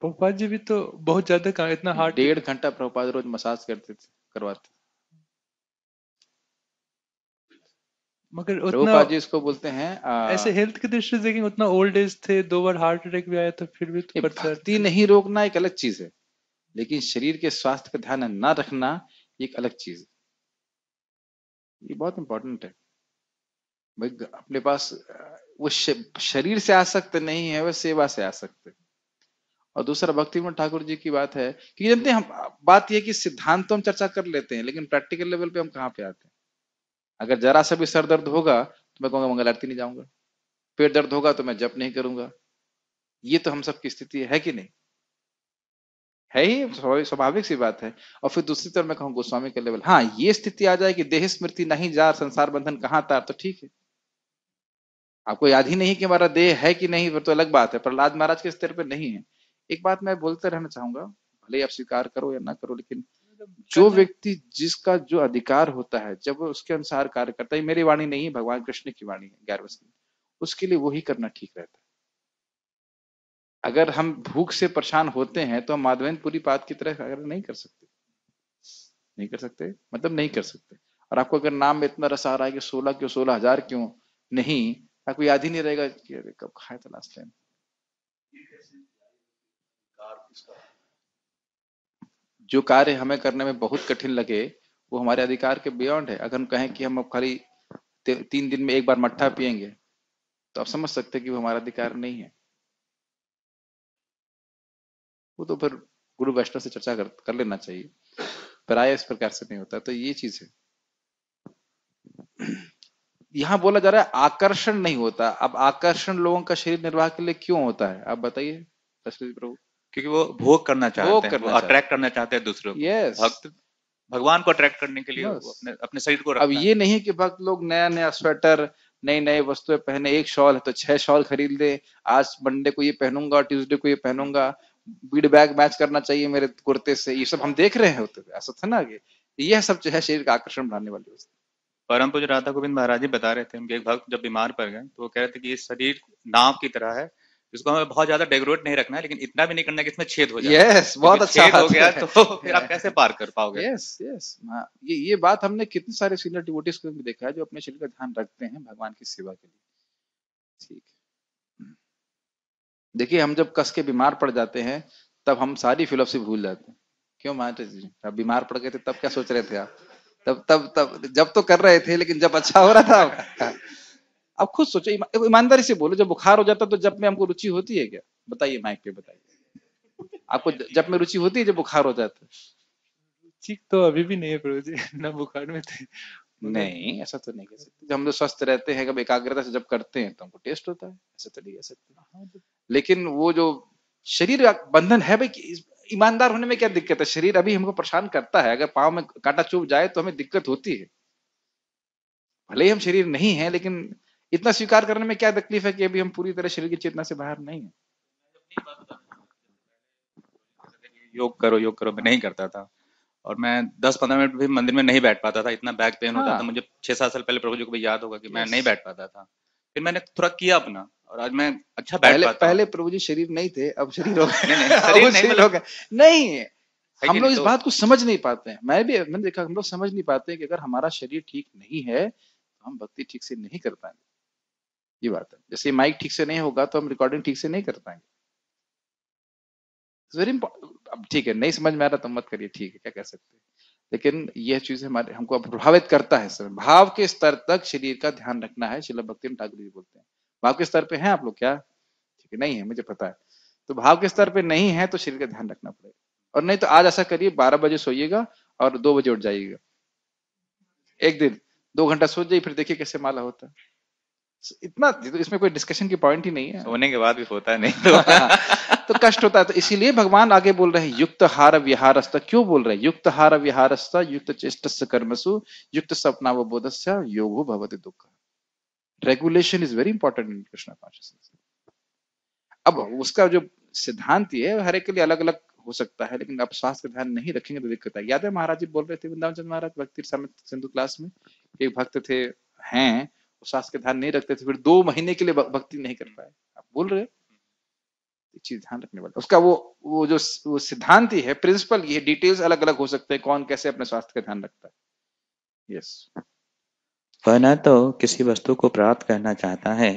प्रभुपाद जी भी तो बहुत ज्यादा काम इतना हार्ड डेढ़ घंटा प्रभुपाद रोज मसाज करते थे करवाते मगर उतना जी इसको बोलते हैं आ, ऐसे हेल्थ की दृष्टि से देखेंगे उतना ओल्ड एज थे दो बार हार्ट अटैक भी आया था तो फिर भी तो भक्ति नहीं रोकना एक अलग चीज है लेकिन शरीर के स्वास्थ्य का ध्यान ना रखना एक अलग चीज़ है ये बहुत इंपॉर्टेंट है भाई अपने पास वो शरीर से आ सकते नहीं है वह सेवा से आ सकते और दूसरा भक्तिमोहन ठाकुर जी की बात है कि जानते हैं हम बात यह कि सिद्धांत तो हम चर्चा कर लेते हैं लेकिन प्रैक्टिकल लेवल पे हम कहाँ पे आते हैं अगर जरा सा भी सर दर्द होगा तो मैं कहूंगा मंगल आरती नहीं जाऊंगा पेट दर्द होगा तो मैं जप नहीं करूंगा ये तो हम सब की स्थिति है कि नहीं है ही तो स्वाभाविक सी बात है और फिर दूसरी तरफ मैं कहूँ गोस्वामी के लेवल हाँ ये स्थिति आ जाए कि देह स्मृति नहीं जा संसार बंधन कहाँ तार तो ठीक है आपको याद ही नहीं कि हमारा देह है कि नहीं पर तो अलग बात है प्रहलाद महाराज के स्तर पर नहीं है एक बात मैं बोलते रहना चाहूंगा भले आप स्वीकार करो या ना करो लेकिन जो मतलब व्यक्ति जिसका जो अधिकार होता है जब उसके अनुसार कार्य करता है मेरी वाणी नहीं है भगवान कृष्ण की वाणी है ग्यारह उसके लिए वही करना ठीक रहता है अगर हम भूख से परेशान होते हैं तो हम माधवेंद्रपुरी पात की तरह अगर नहीं कर सकते नहीं कर सकते मतलब नहीं कर सकते और आपको अगर नाम में इतना रस आ रहा है कि सोलह क्यों सोलह हजार क्यों नहीं तो आपको याद ही नहीं रहेगा कि अरे कब खाया था लास्ट टाइम जो कार्य हमें करने में बहुत कठिन लगे वो हमारे अधिकार के बियॉन्ड है अगर हम कहें कि हम अब खाली तीन दिन में एक बार मट्ठा पियेंगे तो आप समझ सकते कि वो हमारा अधिकार नहीं है वो तो फिर गुरु वैष्णव से चर्चा कर, कर लेना चाहिए पराया इस प्रकार से नहीं होता तो ये चीज है यहां बोला जा रहा है आकर्षण नहीं होता अब आकर्षण लोगों का शरीर निर्वाह के लिए क्यों होता है आप बताइए प्रभु क्योंकि वो भोग करना चाहते भोग करना हैं अट्रैक्ट करना चाहते हैं दूसरों को yes. भक्त भगवान को अट्रैक्ट करने के लिए yes. अपने अपने शरीर को अब ये नहीं कि भक्त लोग नया नया स्वेटर नई नई वस्तुएं पहने एक शॉल है तो छह शॉल खरीद ले आज मंडे को ये पहनूंगा ट्यूसडे को ये पहनूंगा बीड बैग मैच करना चाहिए मेरे कुर्ते से ये सब हम देख रहे हैं होते हुए ऐसा था ना कि यह सब जो है शरीर का आकर्षण बढ़ाने वाली वस्तु परम पूज राधा गोविंद महाराज जी बता रहे थे उनके एक भक्त जब बीमार पड़ गए तो वो कह रहे थे कि ये शरीर नाव की तरह है इसको हमें बहुत ज्यादा डेकोरेट नहीं रखना है लेकिन इतना भी नहीं करना कि इसमें छेद हो जाए yes, बहुत अच्छा हो गया तो फिर आप कैसे पार कर पाओगे यस yes, यस yes. हाँ, ये ये बात हमने कितने सारे सीनियर डिवोटीज को भी देखा है जो अपने शरीर का ध्यान रखते हैं भगवान की सेवा के लिए ठीक है देखिए हम जब कस के बीमार पड़ जाते हैं तब हम सारी फिलोसफी भूल जाते हैं क्यों मानते जी अब बीमार पड़ गए थे तब क्या सोच रहे थे आप तब तब तब जब तो कर रहे थे लेकिन जब अच्छा हो रहा था अब खुद सोचो ईमानदारी से बोलो जब बुखार हो जाता तो जब में हमको रुचि होती है क्या बताइए माइक पे बताइए आपको जब में रुचि होती है जब बुखार हो जाता है ठीक तो अभी भी नहीं है प्रभु जी ना बुखार में थे मतलब नहीं ऐसा तो नहीं कह सकते जब हम लोग स्वस्थ रहते हैं जब एकाग्रता से जब करते हैं तो हमको टेस्ट होता है ऐसा तो नहीं कह सकते हाँ, तो लेकिन वो जो शरीर बंधन है भाई ईमानदार होने में क्या दिक्कत है शरीर अभी हमको परेशान करता है अगर पाँव में कांटा चुभ जाए तो हमें दिक्कत होती है भले ही हम शरीर नहीं है लेकिन इतना स्वीकार करने में क्या तकलीफ है कि अभी हम पूरी तरह शरीर की चेतना से बाहर नहीं है योग करो योग करो मैं नहीं करता था और मैं दस पंद्रह मिनट भी मंदिर में नहीं बैठ पाता था इतना बैक पेन होता था हाँ। मुझे छह सात साल पहले प्रभु जी को भी याद होगा कि मैं नहीं बैठ पाता था फिर मैंने थोड़ा किया अपना और आज मैं अच्छा बैठ पहले, पहले प्रभु जी शरीर नहीं थे अब शरीर हो गए नहीं, नहीं, शरीर मतलब हम लोग इस तो बात को समझ नहीं पाते हैं मैं भी मैंने देखा हम लोग समझ नहीं पाते कि अगर हमारा शरीर ठीक नहीं है तो हम भक्ति ठीक से नहीं कर पाएंगे ये बात है जैसे माइक ठीक से नहीं होगा तो हम रिकॉर्डिंग ठीक से नहीं कर पाएंगे अब ठीक है नहीं समझ में आ रहा तो मत करिए ठीक है क्या कह सकते हैं लेकिन यह चीज हमारे हमको प्रभावित करता है सर भाव के स्तर तक शरीर का ध्यान रखना है शिला भक्ति ठाकुर जी बोलते हैं भाव के स्तर पे हैं आप लोग क्या ठीक है नहीं है मुझे पता है तो भाव के स्तर पे नहीं है तो शरीर का ध्यान रखना पड़ेगा और नहीं तो आज ऐसा करिए बारह बजे सोइएगा और दो बजे उठ जाइएगा एक दिन दो घंटा सो जाइए फिर देखिए कैसे माला होता है इतना इसमें कोई डिस्कशन की पॉइंट ही नहीं है होने के बाद भी होता है नहीं तो तो कष्ट होता है तो इसीलिए भगवान आगे बोल रहे हैं युक्त हार विहारस्त क्यों बोल रहे हैं युक्त हार विहारस्त युक्त चेष्ट कर्मसु युक्त बोधस्य योगो भवति दुख regulation is very important in Krishna consciousness अब उसका जो सिद्धांत है हर एक के लिए अलग अलग हो सकता है लेकिन आप स्वास्थ्य का ध्यान नहीं रखेंगे तो दिक्कत है याद है महाराज जी बोल रहे थे वृंदावन चंद महाराज भक्ति सिंधु क्लास में एक भक्त थे हैं शास्त्र का ध्यान नहीं रखते थे तो फिर दो महीने के लिए भक्ति नहीं कर पाए आप बोल रहे ये चीज ध्यान रखने वाला उसका वो वो जो वो सिद्धांत ही है प्रिंसिपल ये डिटेल्स अलग अलग हो सकते हैं कौन कैसे अपने स्वास्थ्य का ध्यान रखता है यस वह न तो किसी वस्तु को प्राप्त करना चाहता है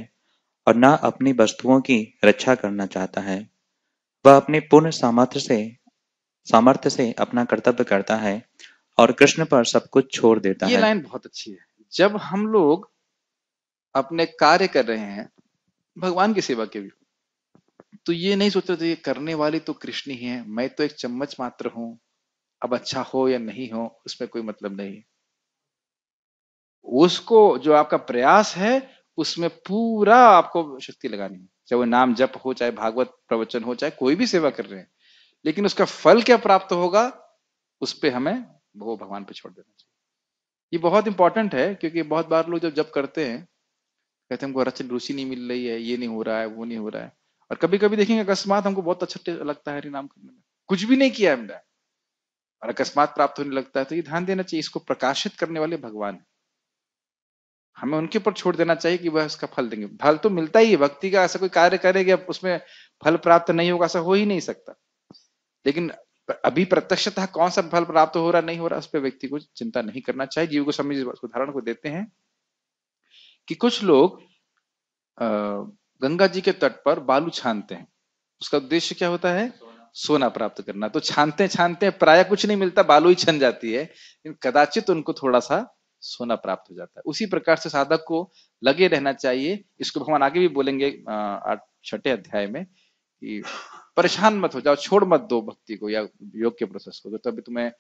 और न अपनी वस्तुओं की रक्षा करना चाहता है वह अपने पूर्ण सामर्थ्य से सामर्थ्य से अपना कर्तव्य करता है और कृष्ण पर सब कुछ छोड़ देता ये है ये लाइन बहुत अच्छी है जब हम लोग अपने कार्य कर रहे हैं भगवान की सेवा के भी तो ये नहीं सोच रहे थे करने वाले तो कृष्ण ही हैं मैं तो एक चम्मच मात्र हूं अब अच्छा हो या नहीं हो उसमें कोई मतलब नहीं उसको जो आपका प्रयास है उसमें पूरा आपको शक्ति लगानी है चाहे वो नाम जप हो चाहे भागवत प्रवचन हो चाहे कोई भी सेवा कर रहे हैं लेकिन उसका फल क्या प्राप्त होगा उस पर हमें वो भगवान पे छोड़ देना चाहिए ये बहुत इंपॉर्टेंट है क्योंकि बहुत बार लोग जब जप करते हैं कहते हैं हमको रचित रुचि नहीं मिल रही है ये नहीं हो रहा है वो नहीं हो रहा है और कभी कभी देखेंगे अकस्मात हमको बहुत अच्छा लगता है हरिनाम करने में कुछ भी नहीं किया हमने और अकस्मात प्राप्त होने लगता है तो ये ध्यान देना चाहिए इसको प्रकाशित करने वाले भगवान है हमें उनके ऊपर छोड़ देना चाहिए कि वह इसका फल देंगे फल तो मिलता ही है भक्ति का ऐसा कोई कार्य करेगा उसमें फल प्राप्त नहीं होगा ऐसा हो ही नहीं सकता लेकिन अभी प्रत्यक्षता कौन सा फल प्राप्त हो रहा नहीं हो रहा उस पर व्यक्ति को चिंता नहीं करना चाहिए जीव को समझ उदाहरण को देते हैं कि कुछ लोग गंगा जी के तट पर बालू छानते हैं उसका उद्देश्य क्या होता है सोना प्राप्त करना तो छानते छानते प्राय कुछ नहीं मिलता बालू ही छन जाती है लेकिन कदाचित उनको थोड़ा सा सोना प्राप्त हो जाता है उसी प्रकार से साधक को लगे रहना चाहिए इसको भगवान आगे भी बोलेंगे छठे अध्याय में कि परेशान मत हो जाओ छोड़ मत दो भक्ति को या योग के प्रोसेस को तो तभी तुम्हें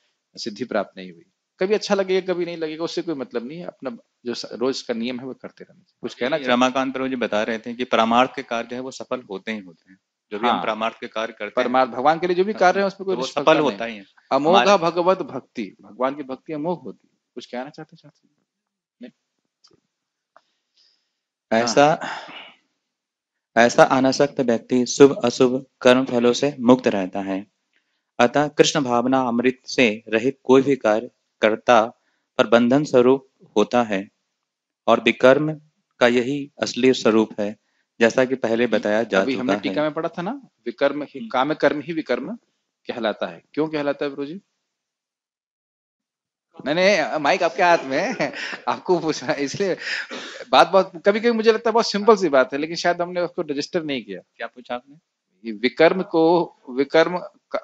सिद्धि प्राप्त नहीं हुई कभी अच्छा लगेगा कभी नहीं लगेगा उससे कोई मतलब नहीं है अपना जो रोज का नियम है वो करते रहना कुछ कहना रमाकांत प्रभु बता रहे थे कि परमार्थ के कार्य है वो सफल होते ही होते हैं जो भी हाँ, परमार्थ के कार्य करते परमार्थ भगवान के लिए जो भी कार्य है तो उसमें कोई सफल होता ही है अमोघ भगवत भक्ति भगवान की भक्ति अमोघ होती है कुछ कहना चाहते चाहते हाँ। ऐसा ऐसा अनासक्त व्यक्ति शुभ अशुभ कर्म फलों से मुक्त रहता है अतः कृष्ण भावना अमृत से रहित कोई भी कार्य कर्ता पर बंधन स्वरूप होता है और विकर्म का यही असली स्वरूप है जैसा कि पहले बताया जा अभी हमने टीका में पढ़ा था ना विकर्म ही हम्म। काम कर्म ही विकर्म कहलाता है क्यों कहलाता है जी मैंने माइक आपके हाथ में आपको पूछा इसलिए बात बहुत कभी कभी मुझे लगता है बहुत सिंपल सी बात है लेकिन शायद हमने उसको रजिस्टर नहीं किया क्या पूछा आपने विकर्म को विकर्म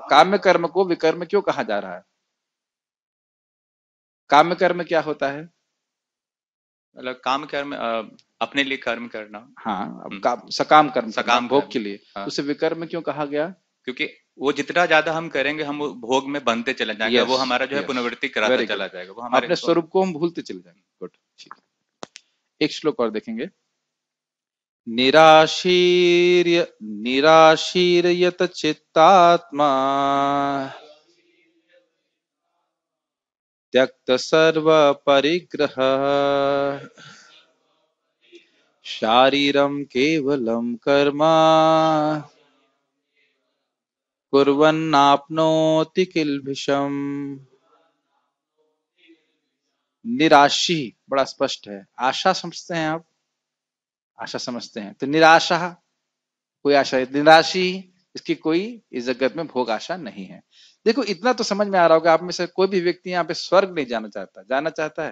काम्य कर्म को विकर्म क्यों कहा जा रहा है काम कर्म क्या होता है मतलब काम कर्म अपने लिए कर्म करना हाँ हम्म। सकाम कर्म सकाम भोग के लिए हाँ। उसे विकर्म क्यों कहा गया क्योंकि वो जितना ज्यादा हम करेंगे हम भोग में बनते चले जाएंगे वो हमारा जो है पुनर्वृत्ति कराता चला जाएगा वो हमारे अपने स्वरूप को हम भूलते चले जाएंगे गुड एक श्लोक और देखेंगे निराशीर्य निराशीर्यत चित्तात्मा त्यक्त परिग्रह शारीर केवल कर्म कुर्वन्नाप्नोति किल्भिषम् निराशी बड़ा स्पष्ट है आशा समझते हैं आप आशा समझते हैं तो निराशा कोई आशा निराशी इसकी कोई इस जगत में भोग आशा नहीं है देखो इतना तो समझ में आ रहा होगा आप में से कोई भी व्यक्ति यहाँ पे स्वर्ग नहीं जाना चाहता जाना चाहता है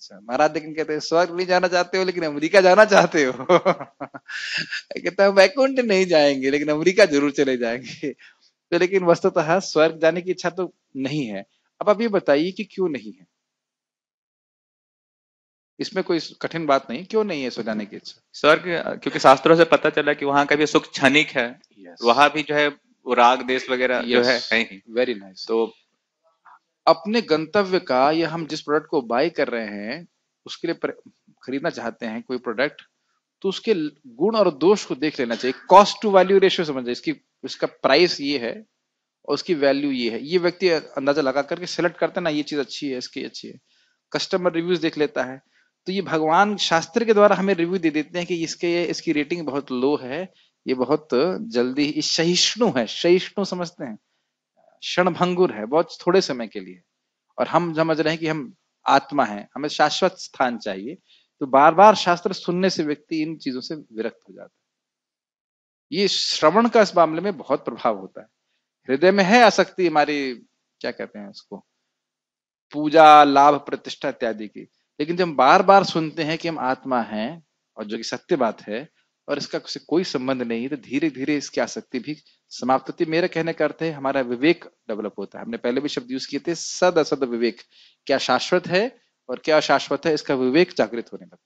अच्छा, महाराज लेकिन कहते हैं स्वर्ग नहीं जाना चाहते हो लेकिन अमेरिका जाना चाहते हो कहता है वैकुंठ नहीं जाएंगे लेकिन अमेरिका जरूर चले जाएंगे तो लेकिन वस्तुतः स्वर्ग जाने की इच्छा तो नहीं है अब आप ये बताइए कि क्यों नहीं है इसमें कोई कठिन बात नहीं क्यों नहीं है सजाने की इच्छा सर क्योंकि शास्त्रों से पता चला कि वहाँ का भी सुख क्षणिक है yes. वहां भी जो है वो राग देश वगैरह yes. जो है वेरी नाइस nice. तो अपने गंतव्य का या हम जिस प्रोडक्ट को बाय कर रहे हैं उसके लिए खरीदना चाहते हैं कोई प्रोडक्ट तो उसके गुण और दोष को देख लेना चाहिए कॉस्ट टू वैल्यू रेशियो समझ इसकी इसका प्राइस ये है और उसकी वैल्यू ये है ये व्यक्ति अंदाजा लगा करके सेलेक्ट करते ना ये चीज अच्छी है इसकी अच्छी है कस्टमर रिव्यूज देख लेता है तो ये भगवान शास्त्र के द्वारा हमें रिव्यू दे देते हैं कि इसके इसकी रेटिंग बहुत लो है ये बहुत जल्दी सहिष्णु है सहिष्णु समझते हैं भंगुर है बहुत थोड़े समय के लिए और हम समझ रहे हैं कि हम आत्मा है हमें शाश्वत स्थान चाहिए तो बार बार शास्त्र सुनने से व्यक्ति इन चीजों से विरक्त हो जाता है ये श्रवण का इस मामले में बहुत प्रभाव होता है हृदय में है आसक्ति हमारी क्या कहते हैं उसको पूजा लाभ प्रतिष्ठा इत्यादि की लेकिन जब बार बार सुनते हैं कि हम आत्मा हैं और जो कि सत्य बात है और इसका कोई संबंध नहीं है तो धीरे धीरे इसकी आसक्ति भी समाप्त होती है मेरा कहने का अर्थ है हमारा विवेक डेवलप होता है हमने पहले भी शब्द यूज किए थे सद असद विवेक क्या शाश्वत है और क्या अशाश्वत है इसका विवेक जागृत होने लगता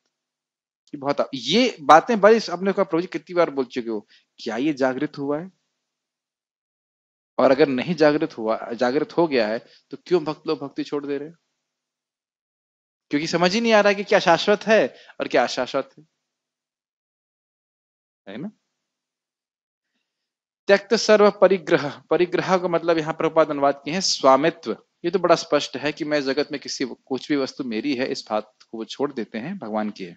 है बहुत ये बातें बड़ी अपने कहा प्रभु जी कितनी बार बोल चुके हो क्या ये जागृत हुआ है और अगर नहीं जागृत हुआ जागृत हो गया है तो क्यों भक्त लोग भक्ति छोड़ दे रहे हैं क्योंकि समझ ही नहीं आ रहा कि क्या शाश्वत है और क्या अशाश्वत है है ना त्यक्त सर्व परिग्रह परिग्रह का मतलब यहाँ पर अनुवाद किए हैं स्वामित्व ये तो बड़ा स्पष्ट है कि मैं जगत में किसी कुछ भी वस्तु मेरी है इस बात को वो छोड़ देते हैं भगवान की है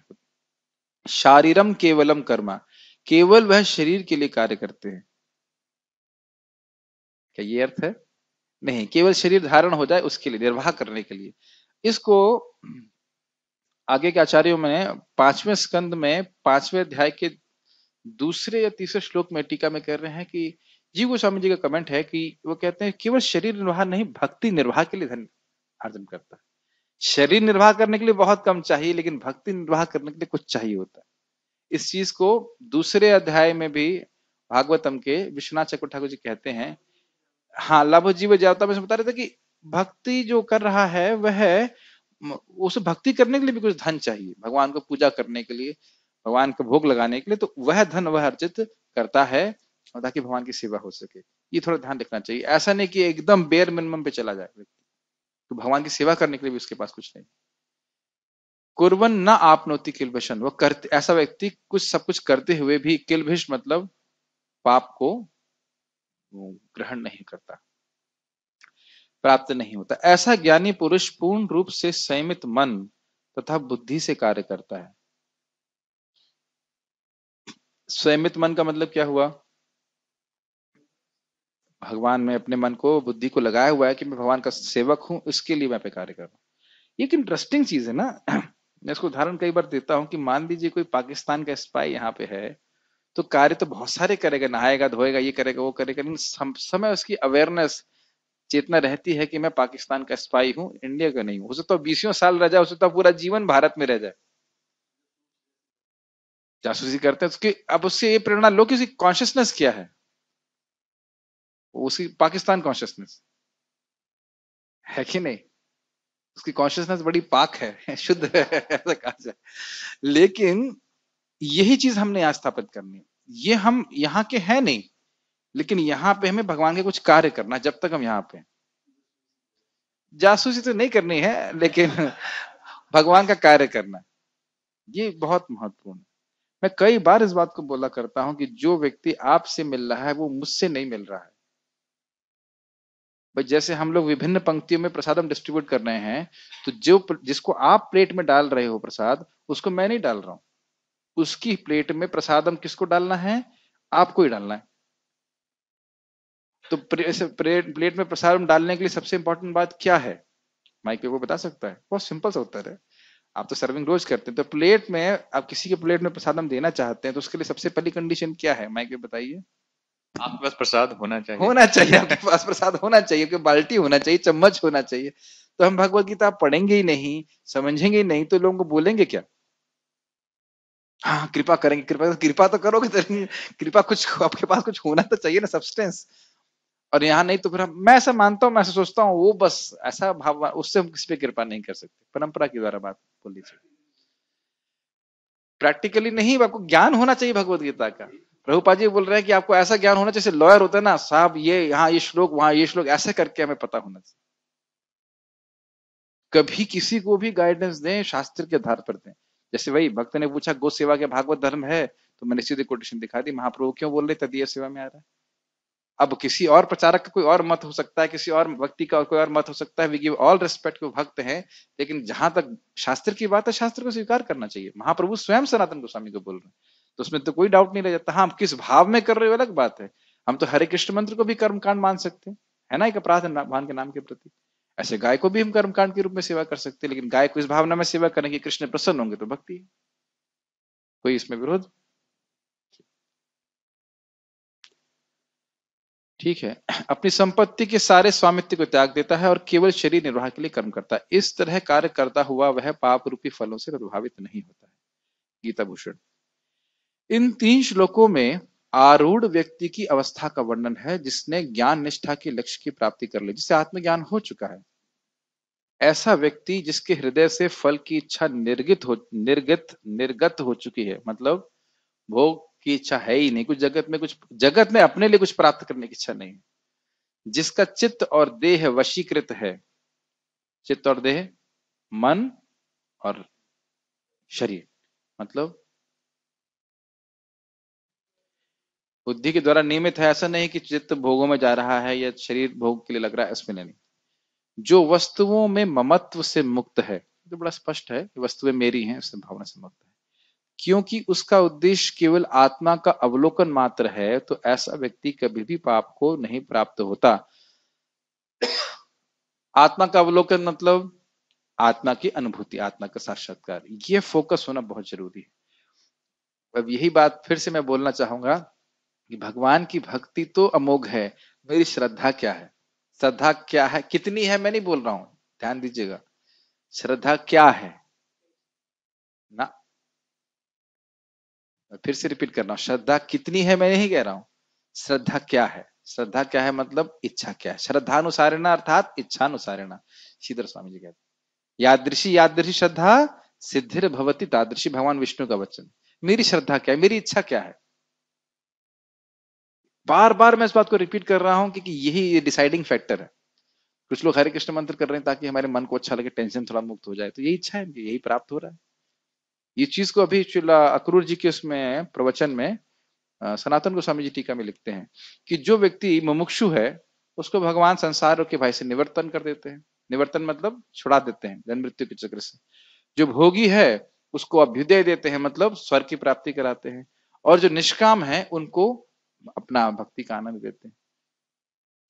शारीरम केवलम कर्मा केवल वह शरीर के लिए कार्य करते हैं क्या ये अर्थ है नहीं केवल शरीर धारण हो जाए उसके लिए निर्वाह करने के लिए इसको आगे के आचार्यों में पांचवें स्कंद में पांचवें अध्याय के दूसरे या तीसरे श्लोक में टीका में कह रहे हैं कि जी गोस्वामी जी का कमेंट है कि वो कहते हैं केवल शरीर निर्वाह नहीं भक्ति निर्वाह के लिए धन अर्जन करता है शरीर निर्वाह करने के लिए बहुत कम चाहिए लेकिन भक्ति निर्वाह करने के लिए कुछ चाहिए होता है इस चीज को दूसरे अध्याय में भी भागवतम के विश्वनाथ चक्र ठाकुर जी कहते हैं हाँ लाभ जीव जाता में बता रहे थे कि भक्ति जो कर रहा है वह उसे भक्ति करने के लिए भी कुछ धन चाहिए भगवान को पूजा करने के लिए भगवान को भोग लगाने के लिए तो वह धन वह अर्जित करता है ताकि भगवान की सेवा हो सके ये थोड़ा ध्यान रखना चाहिए ऐसा नहीं कि एकदम बेयर मिनिमम पे चला जाए व्यक्ति तो भगवान की सेवा करने के लिए भी उसके पास कुछ नहीं कुर्वन ना आपनोती किलभिशन वह करते ऐसा व्यक्ति कुछ सब कुछ करते हुए भी किलभिष मतलब पाप को ग्रहण नहीं करता प्राप्त नहीं होता ऐसा ज्ञानी पुरुष पूर्ण रूप से संयमित मन तथा बुद्धि से कार्य करता है संयमित मन का मतलब क्या हुआ भगवान में अपने मन को बुद्धि को लगाया हुआ है कि मैं भगवान का सेवक हूं इसके लिए मैं पे कार्य कर रहा हूं एक इंटरेस्टिंग चीज है ना मैं इसको उदाहरण कई बार देता हूं कि मान लीजिए कोई पाकिस्तान का स्पाई यहाँ पे है तो कार्य तो बहुत सारे करेगा नहाएगा धोएगा ये करेगा वो करेगा लेकिन समय उसकी अवेयरनेस चेतना रहती है कि मैं पाकिस्तान का स्पाई हूं इंडिया का नहीं हूं उसे तो बीसियों साल रह जाए उसे तो पूरा जीवन भारत में रह जाए जासूसी करते हैं उसके अब उससे ये प्रेरणा लो कि उसकी कॉन्शियसनेस क्या है उसकी पाकिस्तान कॉन्शियसनेस है कि नहीं उसकी कॉन्शियसनेस बड़ी पाक है शुद्ध है ऐसा कहा जाए लेकिन यही चीज हमने यहाँ स्थापित करनी है ये हम यहाँ के हैं नहीं लेकिन यहाँ पे हमें भगवान के कुछ कार्य करना जब तक हम यहाँ पे जासूसी तो नहीं करनी है लेकिन भगवान का कार्य करना ये बहुत महत्वपूर्ण है मैं कई बार इस बात को बोला करता हूं कि जो व्यक्ति आपसे मिल रहा है वो मुझसे नहीं मिल रहा है जैसे हम लोग विभिन्न पंक्तियों में प्रसादम डिस्ट्रीब्यूट कर रहे हैं तो जो जिसको आप प्लेट में डाल रहे हो प्रसाद उसको मैं नहीं डाल रहा हूं उसकी प्लेट में प्रसादम किसको डालना है आपको ही डालना है तो प्लेट में प्रसाद डालने के लिए सबसे इंपॉर्टेंट बात क्या है माइक वो बता सकता है बहुत सिंपल सा उत्तर है आप तो सर्विंग रोज करते हैं तो प्लेट में आप किसी के प्लेट में प्रसाद हम देना चाहते हैं तो उसके लिए सबसे पहली कंडीशन क्या है माइक बताइए आपके पास प्रसाद होना चाहिए होना चाहिए आपके पास प्रसाद होना चाहिए क्योंकि बाल्टी होना चाहिए चम्मच होना चाहिए तो हम भगवत गीता पढ़ेंगे ही नहीं समझेंगे ही नहीं तो लोगों को बोलेंगे क्या हाँ कृपा करेंगे कृपा कृपा तो करोगे तो कृपा कुछ आपके पास कुछ होना तो चाहिए ना सब्सटेंस और यहाँ नहीं तो फिर हम मैं ऐसा मानता हूँ मैं ऐसा सोचता हूँ वो बस ऐसा भाव उससे हम किसी पे कृपा नहीं कर सकते परंपरा के द्वारा बात बोल लीजिए प्रैक्टिकली नहीं आपको ज्ञान होना चाहिए भगवत गीता का प्रभुपा जी बोल रहे हैं कि आपको ऐसा ज्ञान होना चाहिए लॉयर होता है ना साहब ये यहाँ ये श्लोक वहां ये श्लोक ऐसे करके हमें पता होना चाहिए कभी किसी को भी गाइडेंस दें शास्त्र के आधार पर दें जैसे भाई भक्त ने पूछा गो सेवा के भागवत धर्म है तो मैंने सीधे कोटेशन दिखा दी महाप्रभु क्यों बोल रहे तदीय सेवा में आ रहा है अब किसी और प्रचारक का कोई और मत हो सकता है किसी और व्यक्ति का कोई और मत हो सकता है ऑल रिस्पेक्ट को भक्त हैं लेकिन जहां तक शास्त्र की बात है शास्त्र को स्वीकार करना चाहिए महाप्रभु स्वयं सनातन गोस्वामी को बोल रहे हैं तो उसमें तो कोई डाउट नहीं रह जाता हाँ हम किस भाव में कर रहे हो अलग बात है हम तो हरे कृष्ण मंत्र को भी कर्मकांड मान सकते हैं है ना एक अपराध भगवान के नाम के प्रति ऐसे गाय को भी हम कर्मकांड के रूप में सेवा कर सकते हैं लेकिन गाय को इस भावना में सेवा करने की कृष्ण प्रसन्न होंगे तो भक्ति कोई इसमें विरोध ठीक है अपनी संपत्ति के सारे स्वामित्व को त्याग देता है और केवल शरीर निर्वाह के लिए कर्म करता है इस तरह कार्य करता हुआ वह पाप रूपी फलों से प्रभावित नहीं होता है गीता भूषण इन तीन श्लोकों में आरूढ़ व्यक्ति की अवस्था का वर्णन है जिसने ज्ञान निष्ठा के लक्ष्य की प्राप्ति कर ली जिसे आत्मज्ञान हो चुका है ऐसा व्यक्ति जिसके हृदय से फल की इच्छा निर्गित हो निर्गत निर्गत हो चुकी है मतलब भोग की इच्छा है ही नहीं कुछ जगत में कुछ जगत में अपने लिए कुछ प्राप्त करने की इच्छा नहीं जिसका चित्त और देह वशीकृत है चित्त और देह मन और शरीर मतलब बुद्धि के द्वारा नियमित है ऐसा नहीं कि चित्त भोगों में जा रहा है या शरीर भोग के लिए लग रहा है इसमें नहीं जो वस्तुओं में ममत्व से मुक्त है तो बड़ा स्पष्ट है कि वस्तुएं मेरी हैं उससे भावना से मुक्त है क्योंकि उसका उद्देश्य केवल आत्मा का अवलोकन मात्र है तो ऐसा व्यक्ति कभी भी पाप को नहीं प्राप्त होता आत्मा का अवलोकन मतलब आत्मा की अनुभूति आत्मा का साक्षात्कार ये फोकस होना बहुत जरूरी है अब यही बात फिर से मैं बोलना चाहूंगा कि भगवान की भक्ति तो अमोघ है मेरी श्रद्धा क्या है श्रद्धा क्या है कितनी है मैं नहीं बोल रहा हूं ध्यान दीजिएगा श्रद्धा क्या है ना मैं फिर से रिपीट कर रहा हूं श्रद्धा कितनी है मैं नहीं कह रहा हूं श्रद्धा क्या है श्रद्धा क्या है मतलब इच्छा क्या है श्रद्धानुसारेण अर्थात इच्छानुसारेण श्रीधर स्वामी जी कहते यादृशी यादृशी श्रद्धा सिद्धिर भवती तादृशी भगवान विष्णु का वचन मेरी श्रद्धा क्या है मेरी इच्छा क्या है बार बार मैं इस बात को रिपीट कर रहा हूं क्योंकि यही डिसाइडिंग फैक्टर है कुछ लोग हरे कृष्ण मंत्र कर रहे हैं ताकि हमारे मन को अच्छा लगे टेंशन थोड़ा मुक्त हो जाए तो यही इच्छा है यही प्राप्त हो रहा है ये चीज को अभी अक्रूर जी के उसमें प्रवचन में सनातन गोस्वामी जी टीका में लिखते हैं कि जो व्यक्ति मुमुक्षु है उसको भगवान संसार के भाई से निवर्तन कर देते हैं निवर्तन मतलब छुड़ा देते हैं जन मृत्यु के चक्र से जो भोगी है उसको अभ्युदय देते हैं मतलब स्वर की प्राप्ति कराते हैं और जो निष्काम है उनको अपना भक्ति का आनंद देते हैं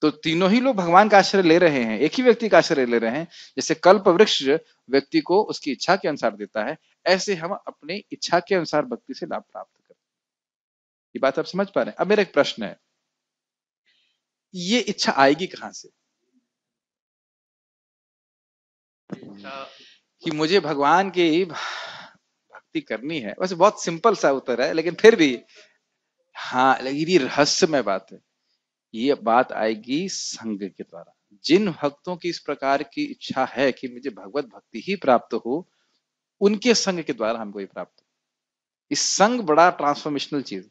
तो तीनों ही लोग भगवान का आश्रय ले रहे हैं एक ही व्यक्ति का आश्रय ले रहे हैं जैसे कल्प वृक्ष व्यक्ति को उसकी इच्छा के अनुसार देता है ऐसे हम अपनी इच्छा के अनुसार भक्ति से लाभ प्राप्त करते ये बात आप समझ पा रहे हैं अब मेरा एक प्रश्न है ये इच्छा आएगी कहां से कि मुझे भगवान की भक्ति करनी है वैसे बहुत सिंपल सा उत्तर है लेकिन फिर भी हाँ लेकिन ये रहस्यमय बात है ये बात आएगी संघ के द्वारा जिन भक्तों की इस प्रकार की इच्छा है कि मुझे भगवत भक्ति ही प्राप्त हो उनके संघ के द्वारा हमको ये प्राप्त हो इस संघ बड़ा ट्रांसफॉर्मेशनल चीज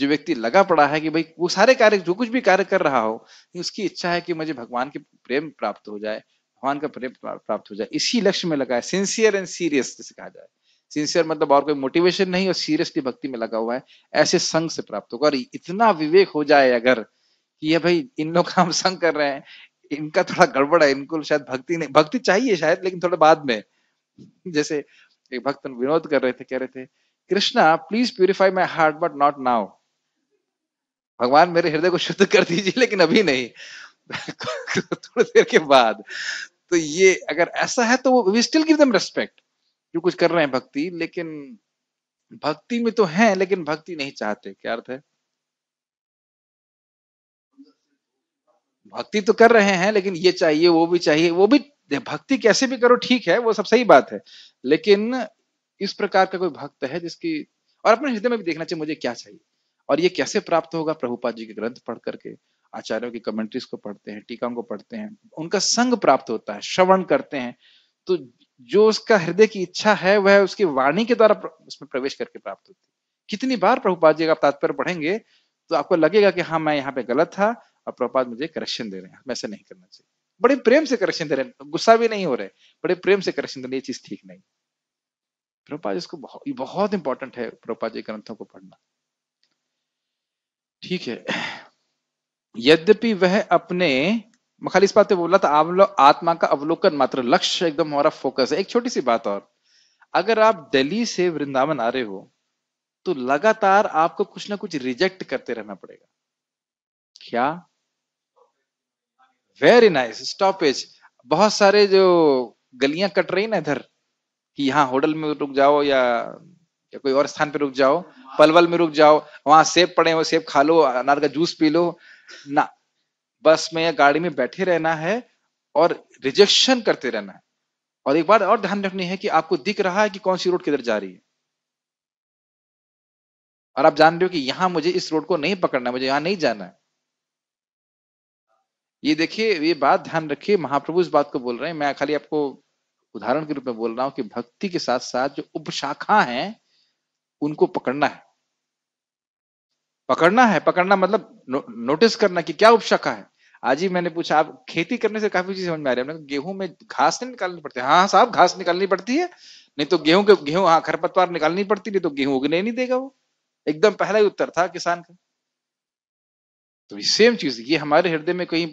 जो व्यक्ति लगा पड़ा है कि भाई वो सारे कार्य जो कुछ भी कार्य कर रहा हो उसकी इच्छा है कि मुझे भगवान के प्रेम प्राप्त हो जाए भगवान का प्रेम प्राप्त हो जाए इसी लक्ष्य में लगा है सिंसियर एंड सीरियस जिसे कहा जाए सिंसियर मतलब और कोई मोटिवेशन नहीं और सीरियसली भक्ति में लगा हुआ है ऐसे संघ से प्राप्त होगा और इतना विवेक हो जाए अगर कि ये भाई इन लोग का हम संग कर रहे हैं इनका थोड़ा गड़बड़ है इनको शायद भक्ति नहीं भक्ति चाहिए शायद लेकिन थोड़ा बाद में जैसे एक भक्त विनोद कर रहे थे कह रहे थे Krishna please purify my heart but not now भगवान मेरे हृदय को शुद्ध कर दीजिए लेकिन अभी नहीं थोड़ी देर के बाद तो ये अगर ऐसा है तो we still give them respect जो कुछ कर रहे हैं भक्ति लेकिन भक्ति में तो है लेकिन भक्ति नहीं चाहते क्या अर्थ है भक्ति तो कर रहे हैं लेकिन ये चाहिए वो भी चाहिए वो भी भक्ति कैसे भी करो ठीक है वो सब सही बात है लेकिन इस प्रकार का कोई भक्त है जिसकी और अपने हृदय में भी देखना चाहिए मुझे क्या चाहिए और ये कैसे प्राप्त होगा प्रभुपाद जी के ग्रंथ पढ़ करके आचार्यों की कमेंट्रीज को पढ़ते हैं टीकाओं को पढ़ते हैं उनका संग प्राप्त होता है श्रवण करते हैं तो जो उसका हृदय की इच्छा है वह उसकी वाणी के द्वारा उसमें प्रवेश करके प्राप्त होती है कितनी बार प्रभुपाद जी का तात्पर्य पढ़ेंगे तो आपको लगेगा कि हाँ मैं यहाँ पे गलत था और प्रभुपाद मुझे करेक्शन दे रहे हैं हमें ऐसा नहीं करना चाहिए बड़े प्रेम से करेक्शन दे रहे हैं गुस्सा भी नहीं हो रहे बड़े प्रेम से करेक्शन दे रहे ये चीज ठीक नहीं प्रभुपाद इसको बहुत बहुत इंपॉर्टेंट है प्रभुपाद जी ग्रंथों को पढ़ना ठीक है यद्यपि वह अपने खाली इस बात पे बोला था आवलो आत्मा का अवलोकन मात्र लक्ष्य एकदम हमारा फोकस है एक छोटी सी बात और अगर आप दिल्ली से वृंदावन आ रहे हो तो लगातार आपको कुछ ना कुछ रिजेक्ट करते रहना पड़ेगा क्या वेरी नाइस स्टॉपेज बहुत सारे जो गलियां कट रही ना इधर कि यहाँ होटल में रुक जाओ या या कोई और स्थान पे रुक जाओ पलवल में रुक जाओ वहां सेब पड़े हो सेब खा लो अनार का जूस पी लो ना बस में या गाड़ी में बैठे रहना है और रिजेक्शन करते रहना है और एक बार और ध्यान रखनी है कि आपको दिख रहा है कि कौन सी रोड किधर जा रही है और आप जान रहे हो कि यहां मुझे इस रोड को नहीं पकड़ना मुझे यहां नहीं जाना है ये देखिए ये बात ध्यान रखिए महाप्रभु इस बात को बोल रहे हैं मैं खाली आपको उदाहरण के रूप में बोल रहा हूं कि भक्ति के साथ साथ जो उपशाखा है उनको पकड़ना है पकड़ना है पकड़ना मतलब नो, नोटिस करना कि क्या उपशाखा है आज ही मैंने पूछा आप खेती करने से काफी चीज समझ में आ रही है गेहूं में घास नहीं निकालनी पड़ती हाँ साहब घास निकालनी पड़ती है नहीं तो गेहूं के गेहूं हाँ खरपतवार निकालनी पड़ती नहीं तो गेहूं उगने नहीं देगा वो एकदम पहला ही उत्तर था किसान का तो ये सेम चीज ये हमारे हृदय में कहीं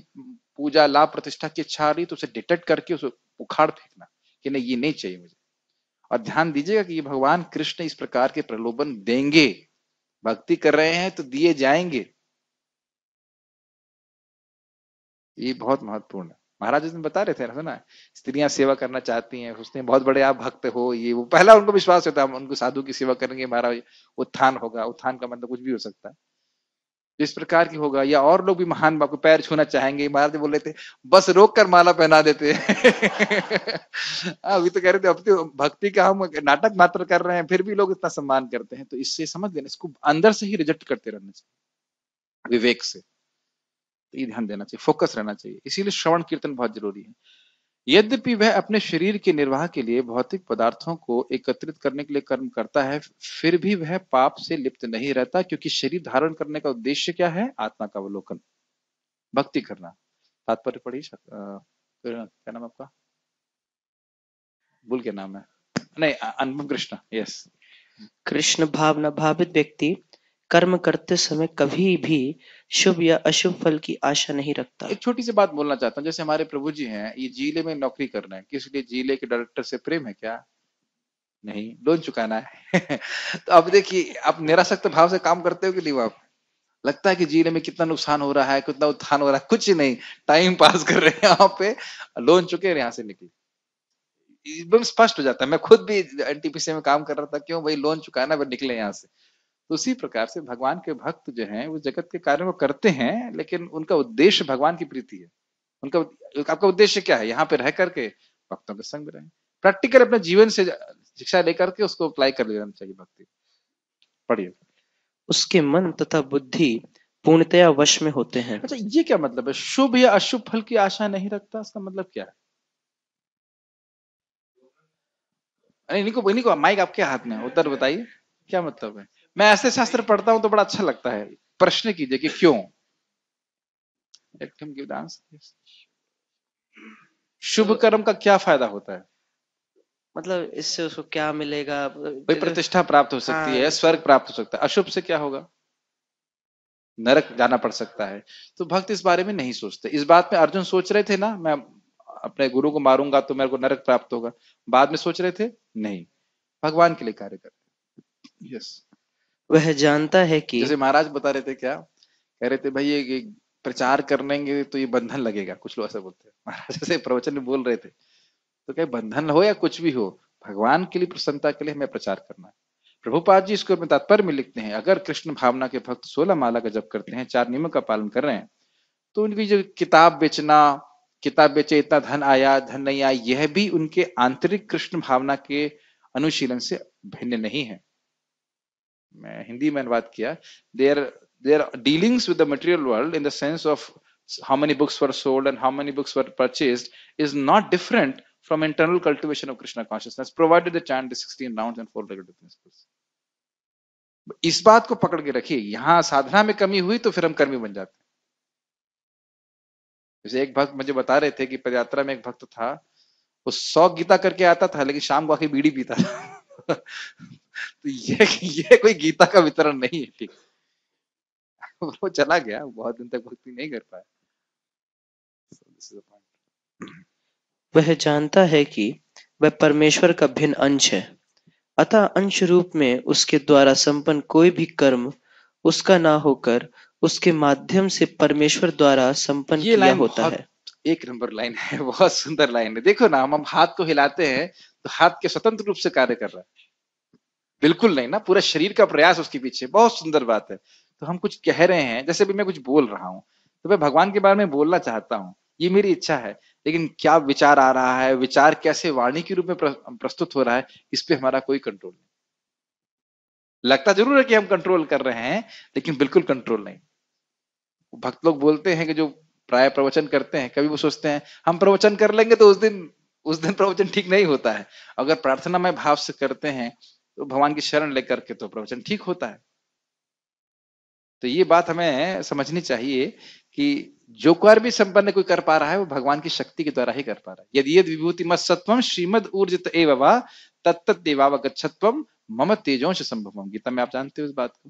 पूजा लाभ प्रतिष्ठा की इच्छा आ रही तो उसे डिटेक्ट करके उसे उखाड़ फेंकना कि नहीं ये नहीं चाहिए मुझे और ध्यान दीजिएगा कि ये भगवान कृष्ण इस प्रकार के प्रलोभन देंगे भक्ति कर रहे हैं तो दिए जाएंगे ये बहुत महत्वपूर्ण है महाराज जी बता रहे थे ना स्त्रियां सेवा करना चाहती हैं उसने बहुत बड़े आप भक्त हो ये वो पहला उनको विश्वास होता है उनको साधु की सेवा करेंगे महाराज उत्थान होगा उत्थान का मतलब कुछ भी हो सकता है जिस प्रकार की होगा या और लोग भी महान बाप को पैर छूना चाहेंगे महाराज बोल रहे थे बस रोक कर माला पहना देते अभी तो कह रहे थे अब तो भक्ति का हम नाटक मात्र कर रहे हैं फिर भी लोग इतना सम्मान करते हैं तो इससे समझ लेना इसको अंदर से ही रिजेक्ट करते रहना चाहिए विवेक से तो ये ध्यान देना चाहिए फोकस रहना चाहिए इसीलिए श्रवण कीर्तन बहुत जरूरी है यद्यपि वह अपने शरीर के निर्वाह के लिए भौतिक पदार्थों को एकत्रित करने के लिए कर्म करता है फिर भी वह पाप से लिप्त नहीं रहता क्योंकि शरीर धारण करने का उद्देश्य क्या है आत्मा का अवलोकन भक्ति करना तात्पर्य पढ़िए क्या नाम आपका भूल के नाम है नहीं अनुपम कृष्ण यस कृष्ण भावना भावित व्यक्ति कर्म करते समय कभी भी शुभ या अशुभ फल की आशा नहीं रखता एक छोटी सी बात बोलना चाहता हूँ जैसे हमारे प्रभु जी हैं ये जिले में नौकरी कर रहे हैं किस लिए जिले के डायरेक्टर से प्रेम है क्या नहीं लोन चुकाना है तो अब देखिए आप निराशक्त भाव से काम करते हो कि नहीं आप लगता है कि जिले में कितना नुकसान हो रहा है कितना उत्थान हो रहा है कुछ नहीं टाइम पास कर रहे हैं यहाँ पे लोन चुके यहाँ से निकले एकदम स्पष्ट हो जाता है मैं खुद भी एनटीपीसी में काम कर रहा था क्यों भाई लोन चुकाना निकले यहाँ से तो उसी प्रकार से भगवान के भक्त जो हैं वो जगत के कार्य वो करते हैं लेकिन उनका उद्देश्य भगवान की प्रीति है उनका आपका उद्देश्य क्या है यहाँ पे रह करके भक्तों के संग रहें प्रैक्टिकल अपने जीवन से शिक्षा लेकर के उसको अप्लाई कर लेना चाहिए भक्ति पढ़िए उसके मन तथा बुद्धि पूर्णतया वश में होते हैं अच्छा ये क्या मतलब है शुभ या अशुभ फल की आशा नहीं रखता इसका मतलब क्या है इन्हीं को इन्हीं को माइक आपके हाथ में उत्तर बताइए क्या मतलब है मैं ऐसे शास्त्र पढ़ता हूं तो बड़ा अच्छा लगता है प्रश्न कीजिए कि क्यों शुभ कर्म का क्या फायदा होता है मतलब इससे उसको क्या मिलेगा भाई प्रतिष्ठा प्राप्त हो सकती हाँ। है स्वर्ग प्राप्त हो सकता है अशुभ से क्या होगा नरक जाना पड़ सकता है तो भक्त इस बारे में नहीं सोचते इस बात में अर्जुन सोच रहे थे ना मैं अपने गुरु को मारूंगा तो मेरे को नरक प्राप्त होगा बाद में सोच रहे थे नहीं भगवान के लिए कार्य करते यस yes. वह जानता है कि जैसे महाराज बता रहे थे क्या कह रहे थे भाई ये प्रचार करेंगे तो ये बंधन लगेगा कुछ लोग ऐसा बोलते हैं महाराज ऐसे प्रवचन में बोल रहे थे तो क्या बंधन हो या कुछ भी हो भगवान के लिए प्रसन्नता के लिए हमें प्रचार करना है प्रभुपाद जी इसको अपने तात्पर्य में लिखते हैं अगर कृष्ण भावना के भक्त सोलह माला का जप करते हैं चार नियमों का पालन कर रहे हैं तो उनकी जो किताब बेचना किताब बेचे इतना धन आया धन नहीं आया यह भी उनके आंतरिक कृष्ण भावना के अनुशीलन से भिन्न नहीं है हिंदी में अनुवाद किया their their dealings with the material world in the sense of how many books were sold and how many books were purchased is not different from internal cultivation of Krishna consciousness provided they chanted 16 rounds and four regular principles इस बात को पकड़ के रखिए यहां साधना में कमी हुई तो फिर हम कर्मी बन जाते जैसे एक भक्त मुझे बता रहे थे कि पदयात्रा में एक भक्त था वो सौ गीता करके आता था लेकिन शाम को आके बीड़ी पीता था तो ये ये कोई गीता का वितरण नहीं है ठीक वो चला गया बहुत दिन तक भक्ति नहीं कर पाया वह जानता है कि वह परमेश्वर का भिन्न अंश है अतः अंश रूप में उसके द्वारा संपन्न कोई भी कर्म उसका ना होकर उसके माध्यम से परमेश्वर द्वारा संपन्न किया होता है एक नंबर लाइन है बहुत सुंदर लाइन है देखो ना हम हम हाथ को हिलाते हैं तो हाथ के स्वतंत्र रूप से कार्य कर रहा है बिल्कुल नहीं ना पूरा शरीर का प्रयास उसके पीछे बहुत सुंदर बात है तो हम कुछ कह रहे हैं जैसे भी मैं कुछ बोल रहा हूँ तो मैं भगवान के बारे में बोलना चाहता हूँ ये मेरी इच्छा है लेकिन क्या विचार आ रहा है विचार कैसे वाणी के रूप में प्रस्तुत हो रहा है इस पर हमारा कोई कंट्रोल नहीं लगता जरूर है कि हम कंट्रोल कर रहे हैं लेकिन बिल्कुल कंट्रोल नहीं भक्त लोग बोलते हैं कि जो प्राय प्रवचन करते हैं कभी वो सोचते हैं हम प्रवचन कर लेंगे तो उस दिन उस दिन प्रवचन ठीक नहीं होता है अगर प्रार्थना में भाव से करते हैं तो भगवान की शरण लेकर के तो प्रवचन ठीक होता है तो ये बात हमें समझनी चाहिए कि जो कार्य भी संपन्न कोई कर पा रहा है वो भगवान की शक्ति के द्वारा ही कर पा रहा है यदि यद विभूति मत सत्व श्रीमद ऊर्जित एवं तत्त देवावगछत्व मम से संभव गीता में आप जानते हो इस बात को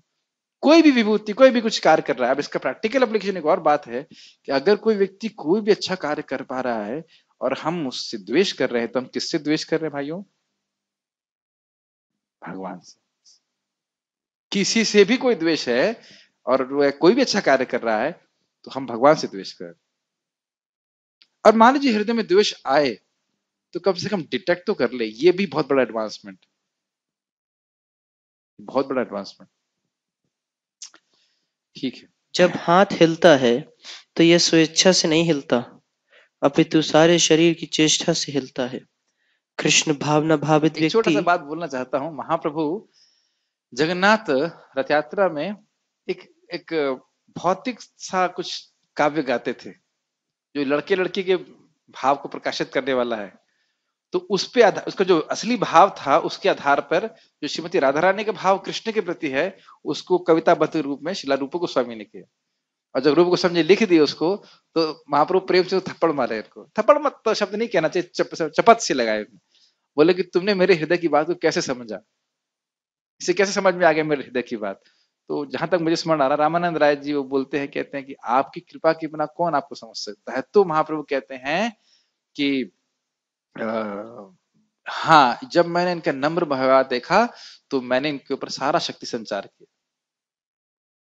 कोई भी विभूति कोई भी कुछ कार्य कर रहा है अब इसका प्रैक्टिकल एप्लीकेशन एक और बात है कि अगर कोई व्यक्ति कोई भी अच्छा कार्य कर पा रहा है और हम उससे द्वेष कर रहे हैं तो हम किससे द्वेष कर रहे हैं भाइयों भगवान से किसी से भी कोई द्वेष है और कोई भी अच्छा कार्य कर रहा है तो हम भगवान से द्वेष कर और मान लीजिए हृदय में द्वेष आए तो कम से कम डिटेक्ट तो कर ले ये भी बहुत बड़ा एडवांसमेंट बहुत बड़ा एडवांसमेंट ठीक है जब हाथ हिलता है तो यह स्वेच्छा से नहीं हिलता अपितु सारे शरीर की चेष्टा से हिलता है कृष्ण भावना भावित एक छोटा सा बात बोलना चाहता हूँ महाप्रभु जगन्नाथ रथ यात्रा में एक एक भौतिक सा कुछ काव्य गाते थे जो लड़के लड़की के भाव को प्रकाशित करने वाला है तो उस पे आधार उसका जो असली भाव था उसके आधार पर जो श्रीमती राधा रानी का भाव कृष्ण के प्रति है उसको कविताबद्ध रूप में शिला रूप गोस्वामी ने किया और जब रूप गोस्वामी जी लिख दिए उसको तो महाप्रभु प्रेम से थप्पड़ मारे इनको थप्पड़ मत तो शब्द नहीं कहना चाहिए चप, चपत से लगाए बोले कि तुमने मेरे हृदय की बात को कैसे समझा इसे कैसे समझ में आ गया मेरे हृदय की बात तो जहां तक मुझे स्मरण आ रहा रामानंद राय जी वो बोलते हैं कहते हैं कि आपकी कृपा के बिना कौन आपको समझ सकता है तो महाप्रभु कहते हैं कि आ, हाँ जब मैंने इनका नम्र व्यवहार देखा तो मैंने इनके ऊपर सारा शक्ति संचार किया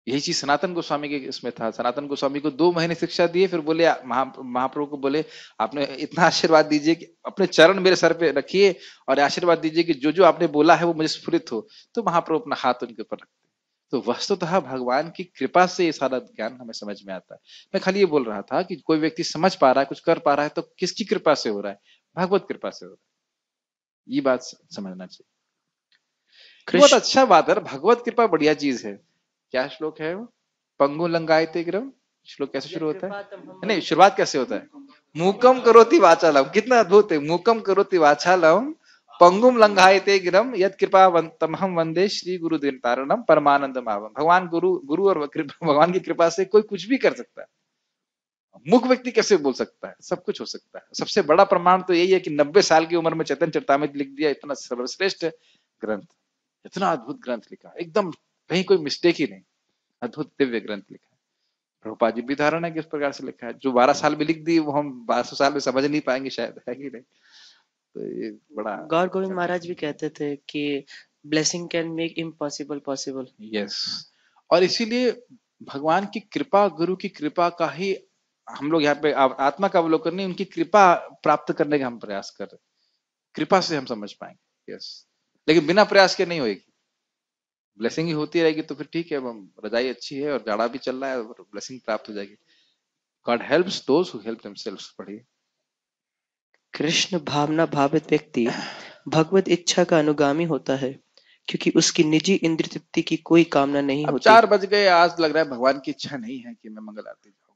यही चीज सनातन गोस्वामी के इसमें था सनातन गोस्वामी को दो महीने शिक्षा दिए फिर बोले महाप्रभु को बोले आपने इतना आशीर्वाद दीजिए कि अपने चरण मेरे सर पे रखिए और आशीर्वाद दीजिए कि जो जो आपने बोला है वो मुझे स्फुरित हो तो महाप्रभु अपना हाथ उनके ऊपर रखते तो वस्तुतः भगवान की कृपा से ये सारा ज्ञान हमें समझ में आता है मैं खाली ये बोल रहा था कि कोई व्यक्ति समझ पा रहा है कुछ कर पा रहा है तो किसकी कृपा से हो रहा है भगवत कृपा से हो रहा है ये बात समझना चाहिए बहुत अच्छा बात है भगवत कृपा बढ़िया चीज है क्या श्लोक है वो पंगु लंगायते ग्रम श्लोक कैसे शुरू होता है नहीं शुरुआत कैसे होता है मुकम करोति वाचालम कितना अद्भुत है मुकम करोति वाचालम पंगुम लंघायते गिरम यद कृपा तम हम वंदे श्री गुरु दिन तारणम परमानंद मावम भगवान गुरु गुरु और भगवान की कृपा से कोई कुछ भी कर सकता है मुख व्यक्ति कैसे बोल सकता है सब कुछ हो सकता है सबसे बड़ा प्रमाण तो यही है कि नब्बे साल की उम्र में चेतन चरतामित लिख दिया इतना सर्वश्रेष्ठ ग्रंथ इतना अद्भुत ग्रंथ लिखा एकदम कहीं कोई मिस्टेक ही नहीं अद्भुत दिव्य ग्रंथ लिखा है प्रभुपा जी भी धारण है कि प्रकार से लिखा है जो बारह साल में लिख दी वो हम बारह साल में समझ नहीं पाएंगे शायद है कि नहीं तो ये बड़ा गौर गोविंद अच्छा महाराज भी कहते थे कि blessing can make impossible possible yes और इसीलिए भगवान की कृपा गुरु की कृपा का ही हम लोग यहाँ पे आत्मा का अवलोकन नहीं उनकी कृपा प्राप्त करने का हम प्रयास कर रहे कृपा से हम समझ पाएंगे यस लेकिन बिना प्रयास के नहीं होगी ब्लेसिंग ही होती रहेगी तो फिर ठीक है रजाई अच्छी है और जाड़ा भी चल रहा है और ब्लेसिंग प्राप्त हो जाएगी God helps who help themselves पढ़िए कृष्ण भावना भावित व्यक्ति भगवत इच्छा का अनुगामी होता है क्योंकि उसकी निजी इंद्र तृप्ति की कोई कामना नहीं होती चार बज गए आज लग रहा है भगवान की इच्छा नहीं है कि मैं मंगल आरती जाऊं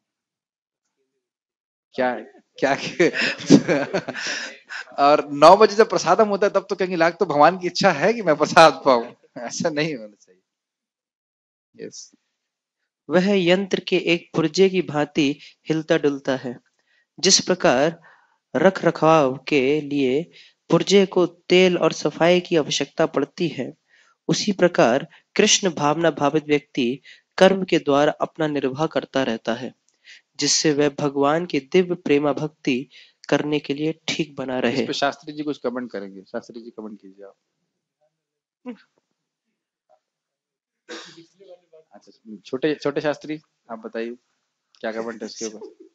क्या क्या और नौ बजे जब प्रसादम होता है तब तो कहेंगे लाग तो भगवान की इच्छा है कि मैं प्रसाद पाऊं ऐसा नहीं होना चाहिए yes. वह यंत्र के एक पुर्जे की भांति हिलता डुलता है जिस प्रकार रख रखाव के लिए पुर्जे को तेल और सफाई की आवश्यकता पड़ती है उसी प्रकार कृष्ण भावना भावित व्यक्ति कर्म के द्वारा अपना निर्वाह करता रहता है जिससे वह भगवान की दिव्य प्रेमा भक्ति करने के लिए ठीक बना रहे शास्त्री जी कुछ कमेंट करेंगे शास्त्री जी कमेंट कीजिए आप अच्छा छोटे छोटे शास्त्री आप बताइए क्या कमेंट है उसके ऊपर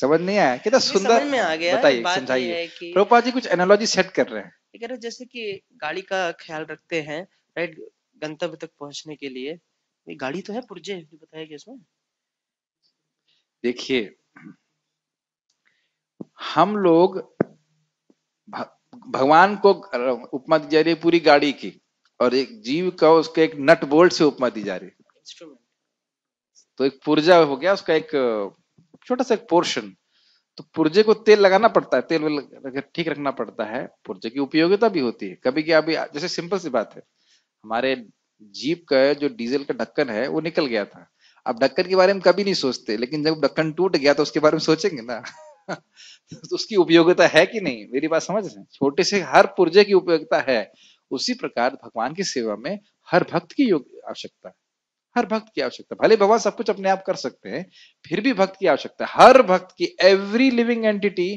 समझ नहीं आया कितना सुंदर में आ गया बताइए समझाइए प्रोपा जी कुछ एनोलॉजी सेट कर रहे हैं कह रहे जैसे कि गाड़ी का ख्याल रखते हैं राइट गंतव्य तक पहुंचने के लिए गाड़ी तो है पुर्जे बताया गया इसमें देखिए हम लोग भगवान को उपमा दी जा रही है पूरी गाड़ी की और एक जीव का उसके एक नट बोल्ट से उपमा दी जा रही तो एक पुर्जा हो गया उसका एक छोटा सा एक पोर्शन तो पुर्जे को तेल लगाना पड़ता है तेल ठीक रखना पड़ता है पुर्जे की उपयोगिता भी होती है कभी क्या अभी जैसे सिंपल सी बात है हमारे जीप का जो डीजल का ढक्कन है वो निकल गया था अब ढक्कन के बारे में कभी नहीं सोचते लेकिन जब ढक्कन टूट गया तो उसके बारे में सोचेंगे ना तो उसकी उपयोगिता है कि नहीं मेरी बात समझ रहे छोटे से हर पुर्जे की उपयोगिता है उसी प्रकार भगवान की सेवा में हर भक्त की योग आवश्यकता है हर भक्त की आवश्यकता भले भगवान सब कुछ अपने आप कर सकते हैं फिर भी भक्त की आवश्यकता हर भक्त की every living entity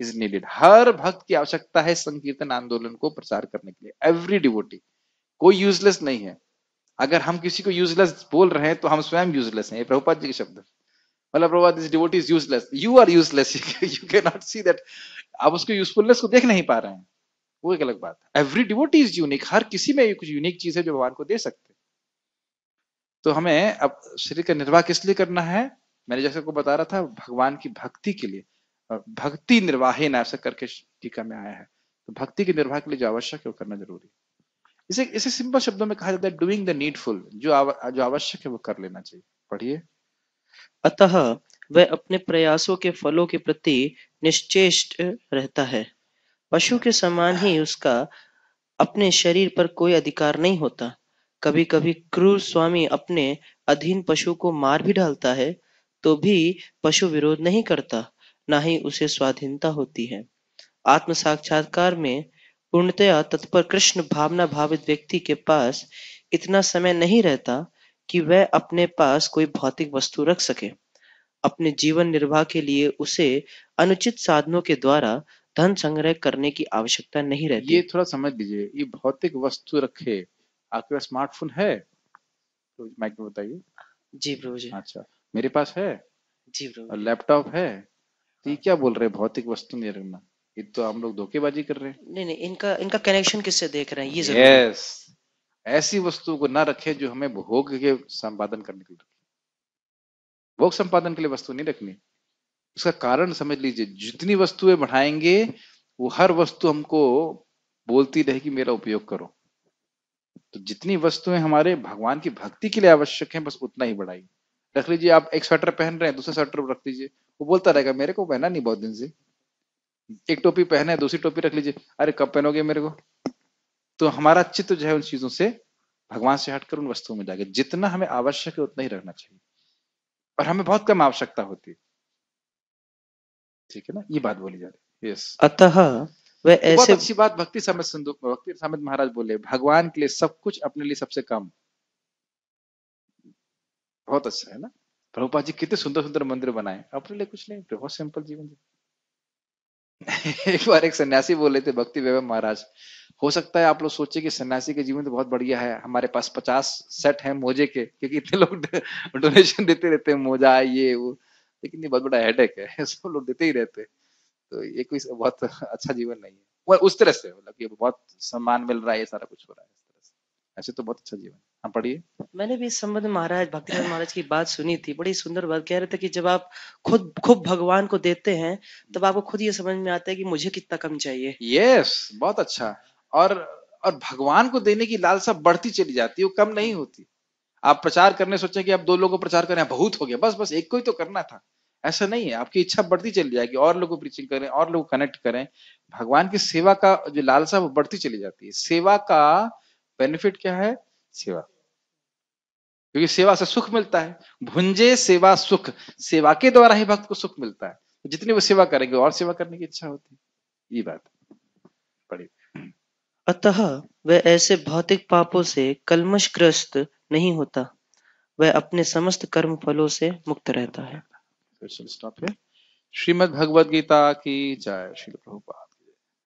is needed हर भक्त की आवश्यकता है संकीर्तन आंदोलन को प्रचार करने के लिए एवरी डिवोटी कोई यूजलेस नहीं है अगर हम किसी को यूजलेस बोल रहे हैं तो हम स्वयं यूजलेस हैं ये प्रभुपाद जी के शब्द मतलब Prabhupada this devotee is useless you are useless you can not see that आप उसको यूजफुलनेस को देख नहीं पा रहे हैं वो एक अलग बात है एवरी डिवोटी इज यूनिक हर किसी में कुछ यूनिक चीज है जो भगवान को दे सकते तो हमें अब शरीर का निर्वाह किस लिए करना है मैंने जैसे को बता रहा था भगवान की भक्ति के लिए भक्ति निर्वाह ही ऐसा करके टीका में आया है तो भक्ति के निर्वाह के लिए जो आवश्यक है वो करना जरूरी है इसे इसे सिंपल शब्दों में कहा जाता है डूइंग द नीडफुल जो आव, जो आवश्यक है वो कर लेना चाहिए पढ़िए अतः वह अपने प्रयासों के फलों के प्रति निश्चेष्ट रहता है पशु के समान ही उसका अपने शरीर पर कोई अधिकार नहीं होता कभी कभी क्रूर स्वामी अपने अधीन पशु को मार भी डालता है तो भी पशु विरोध नहीं करता ना ही उसे स्वाधीनता होती है आत्म साक्षात्कार में पूर्णतया तत्पर कृष्ण भावना भावित व्यक्ति के पास इतना समय नहीं रहता कि वह अपने पास कोई भौतिक वस्तु रख सके अपने जीवन निर्वाह के लिए उसे अनुचित साधनों के द्वारा धन संग्रह करने की आवश्यकता नहीं रहती ये थोड़ा समझ लीजिए ये भौतिक वस्तु रखे आपके पास स्मार्टफोन है तो माइक में बताइए जी प्रभु जी अच्छा मेरे पास है जी प्रभु लैपटॉप है तो ये हाँ। क्या बोल रहे भौतिक वस्तु नहीं रखना ये तो हम लोग धोखेबाजी कर रहे हैं नहीं नहीं इनका इनका कनेक्शन किससे देख रहे हैं ये जरूर यस ऐसी वस्तु को ना रखे जो हमें भोग के संपादन करने के लिए भोग संपादन के लिए वस्तु नहीं रखनी इसका कारण समझ लीजिए जितनी वस्तुएं बढ़ाएंगे वो हर वस्तु हमको बोलती रहेगी मेरा उपयोग करो तो जितनी वस्तुएं हमारे भगवान की भक्ति के लिए आवश्यक है बस उतना ही बढ़ाई रख लीजिए आप एक स्वेटर पहन रहे हैं दूसरा स्वेटर रख लीजिए वो बोलता रहेगा मेरे को पहना नहीं बहुत दिन से एक टोपी पहने दूसरी टोपी रख लीजिए अरे कब पहनोगे मेरे को तो हमारा चित्त जो है उन चीजों से भगवान से हटकर उन वस्तुओं में जाएगा जितना हमें आवश्यक है उतना ही रखना चाहिए और हमें बहुत कम आवश्यकता होती है ठीक है ना ये बात बोली जाती है यस अतः वह ऐसे बहुत अच्छी बात भक्ति समित संदूक भक्ति समित महाराज बोले भगवान के लिए सब कुछ अपने लिए सबसे कम बहुत अच्छा है ना प्रभुपा जी कितने सुंदर सुंदर मंदिर बनाए अपने लिए कुछ नहीं बहुत सिंपल जीवन जी एक बार एक सन्यासी बोले थे भक्ति वैभव महाराज हो सकता है आप लोग सोचे कि सन्यासी के जीवन तो बहुत बढ़िया है हमारे पास पचास सेट है मोजे के क्योंकि इतने लोग डोनेशन देते रहते हैं मोजा ये वो लेकिन ये बहुत बड़ा हेडेक है सब लोग देते ही रहते हैं तो ये कोई बहुत अच्छा जीवन नहीं है वो उस तरह से मतलब ये बहुत सम्मान मिल रहा है ये सारा कुछ हो रहा है ऐसे तो बहुत अच्छा जीवन हाँ पढ़िए मैंने भी इस संबंध महाराज भक्ति महाराज की बात सुनी थी बड़ी सुंदर बात कह रहे थे कि जब आप खुद खुद भगवान को देते हैं तब आपको खुद ये समझ में आता है कि मुझे कितना कम चाहिए यस बहुत अच्छा और और भगवान को देने की लालसा बढ़ती चली जाती है वो कम नहीं होती आप प्रचार करने सोचे कि आप दो लोगों को प्रचार करें बहुत हो गया बस बस एक को ही तो करना था ऐसा नहीं है आपकी इच्छा बढ़ती चली जाएगी और लोगों को प्रीचिंग करें और लोग कनेक्ट करें भगवान की सेवा का जो लालसा वो बढ़ती चली जाती है सेवा का बेनिफिट क्या है सेवा क्योंकि सेवा से सुख मिलता है भुंजे सेवा सुख सेवा के द्वारा ही भक्त को सुख मिलता है तो जितनी वो सेवा करेंगे और सेवा करने की इच्छा होती है ये बात पढ़ी अतः वह ऐसे भौतिक पापों से कलमश ग्रस्त नहीं होता वह अपने समस्त कर्म फलों से मुक्त रहता है फिर से स्टॉप है श्रीमद भगवद गीता की जय श्री प्रभुपाद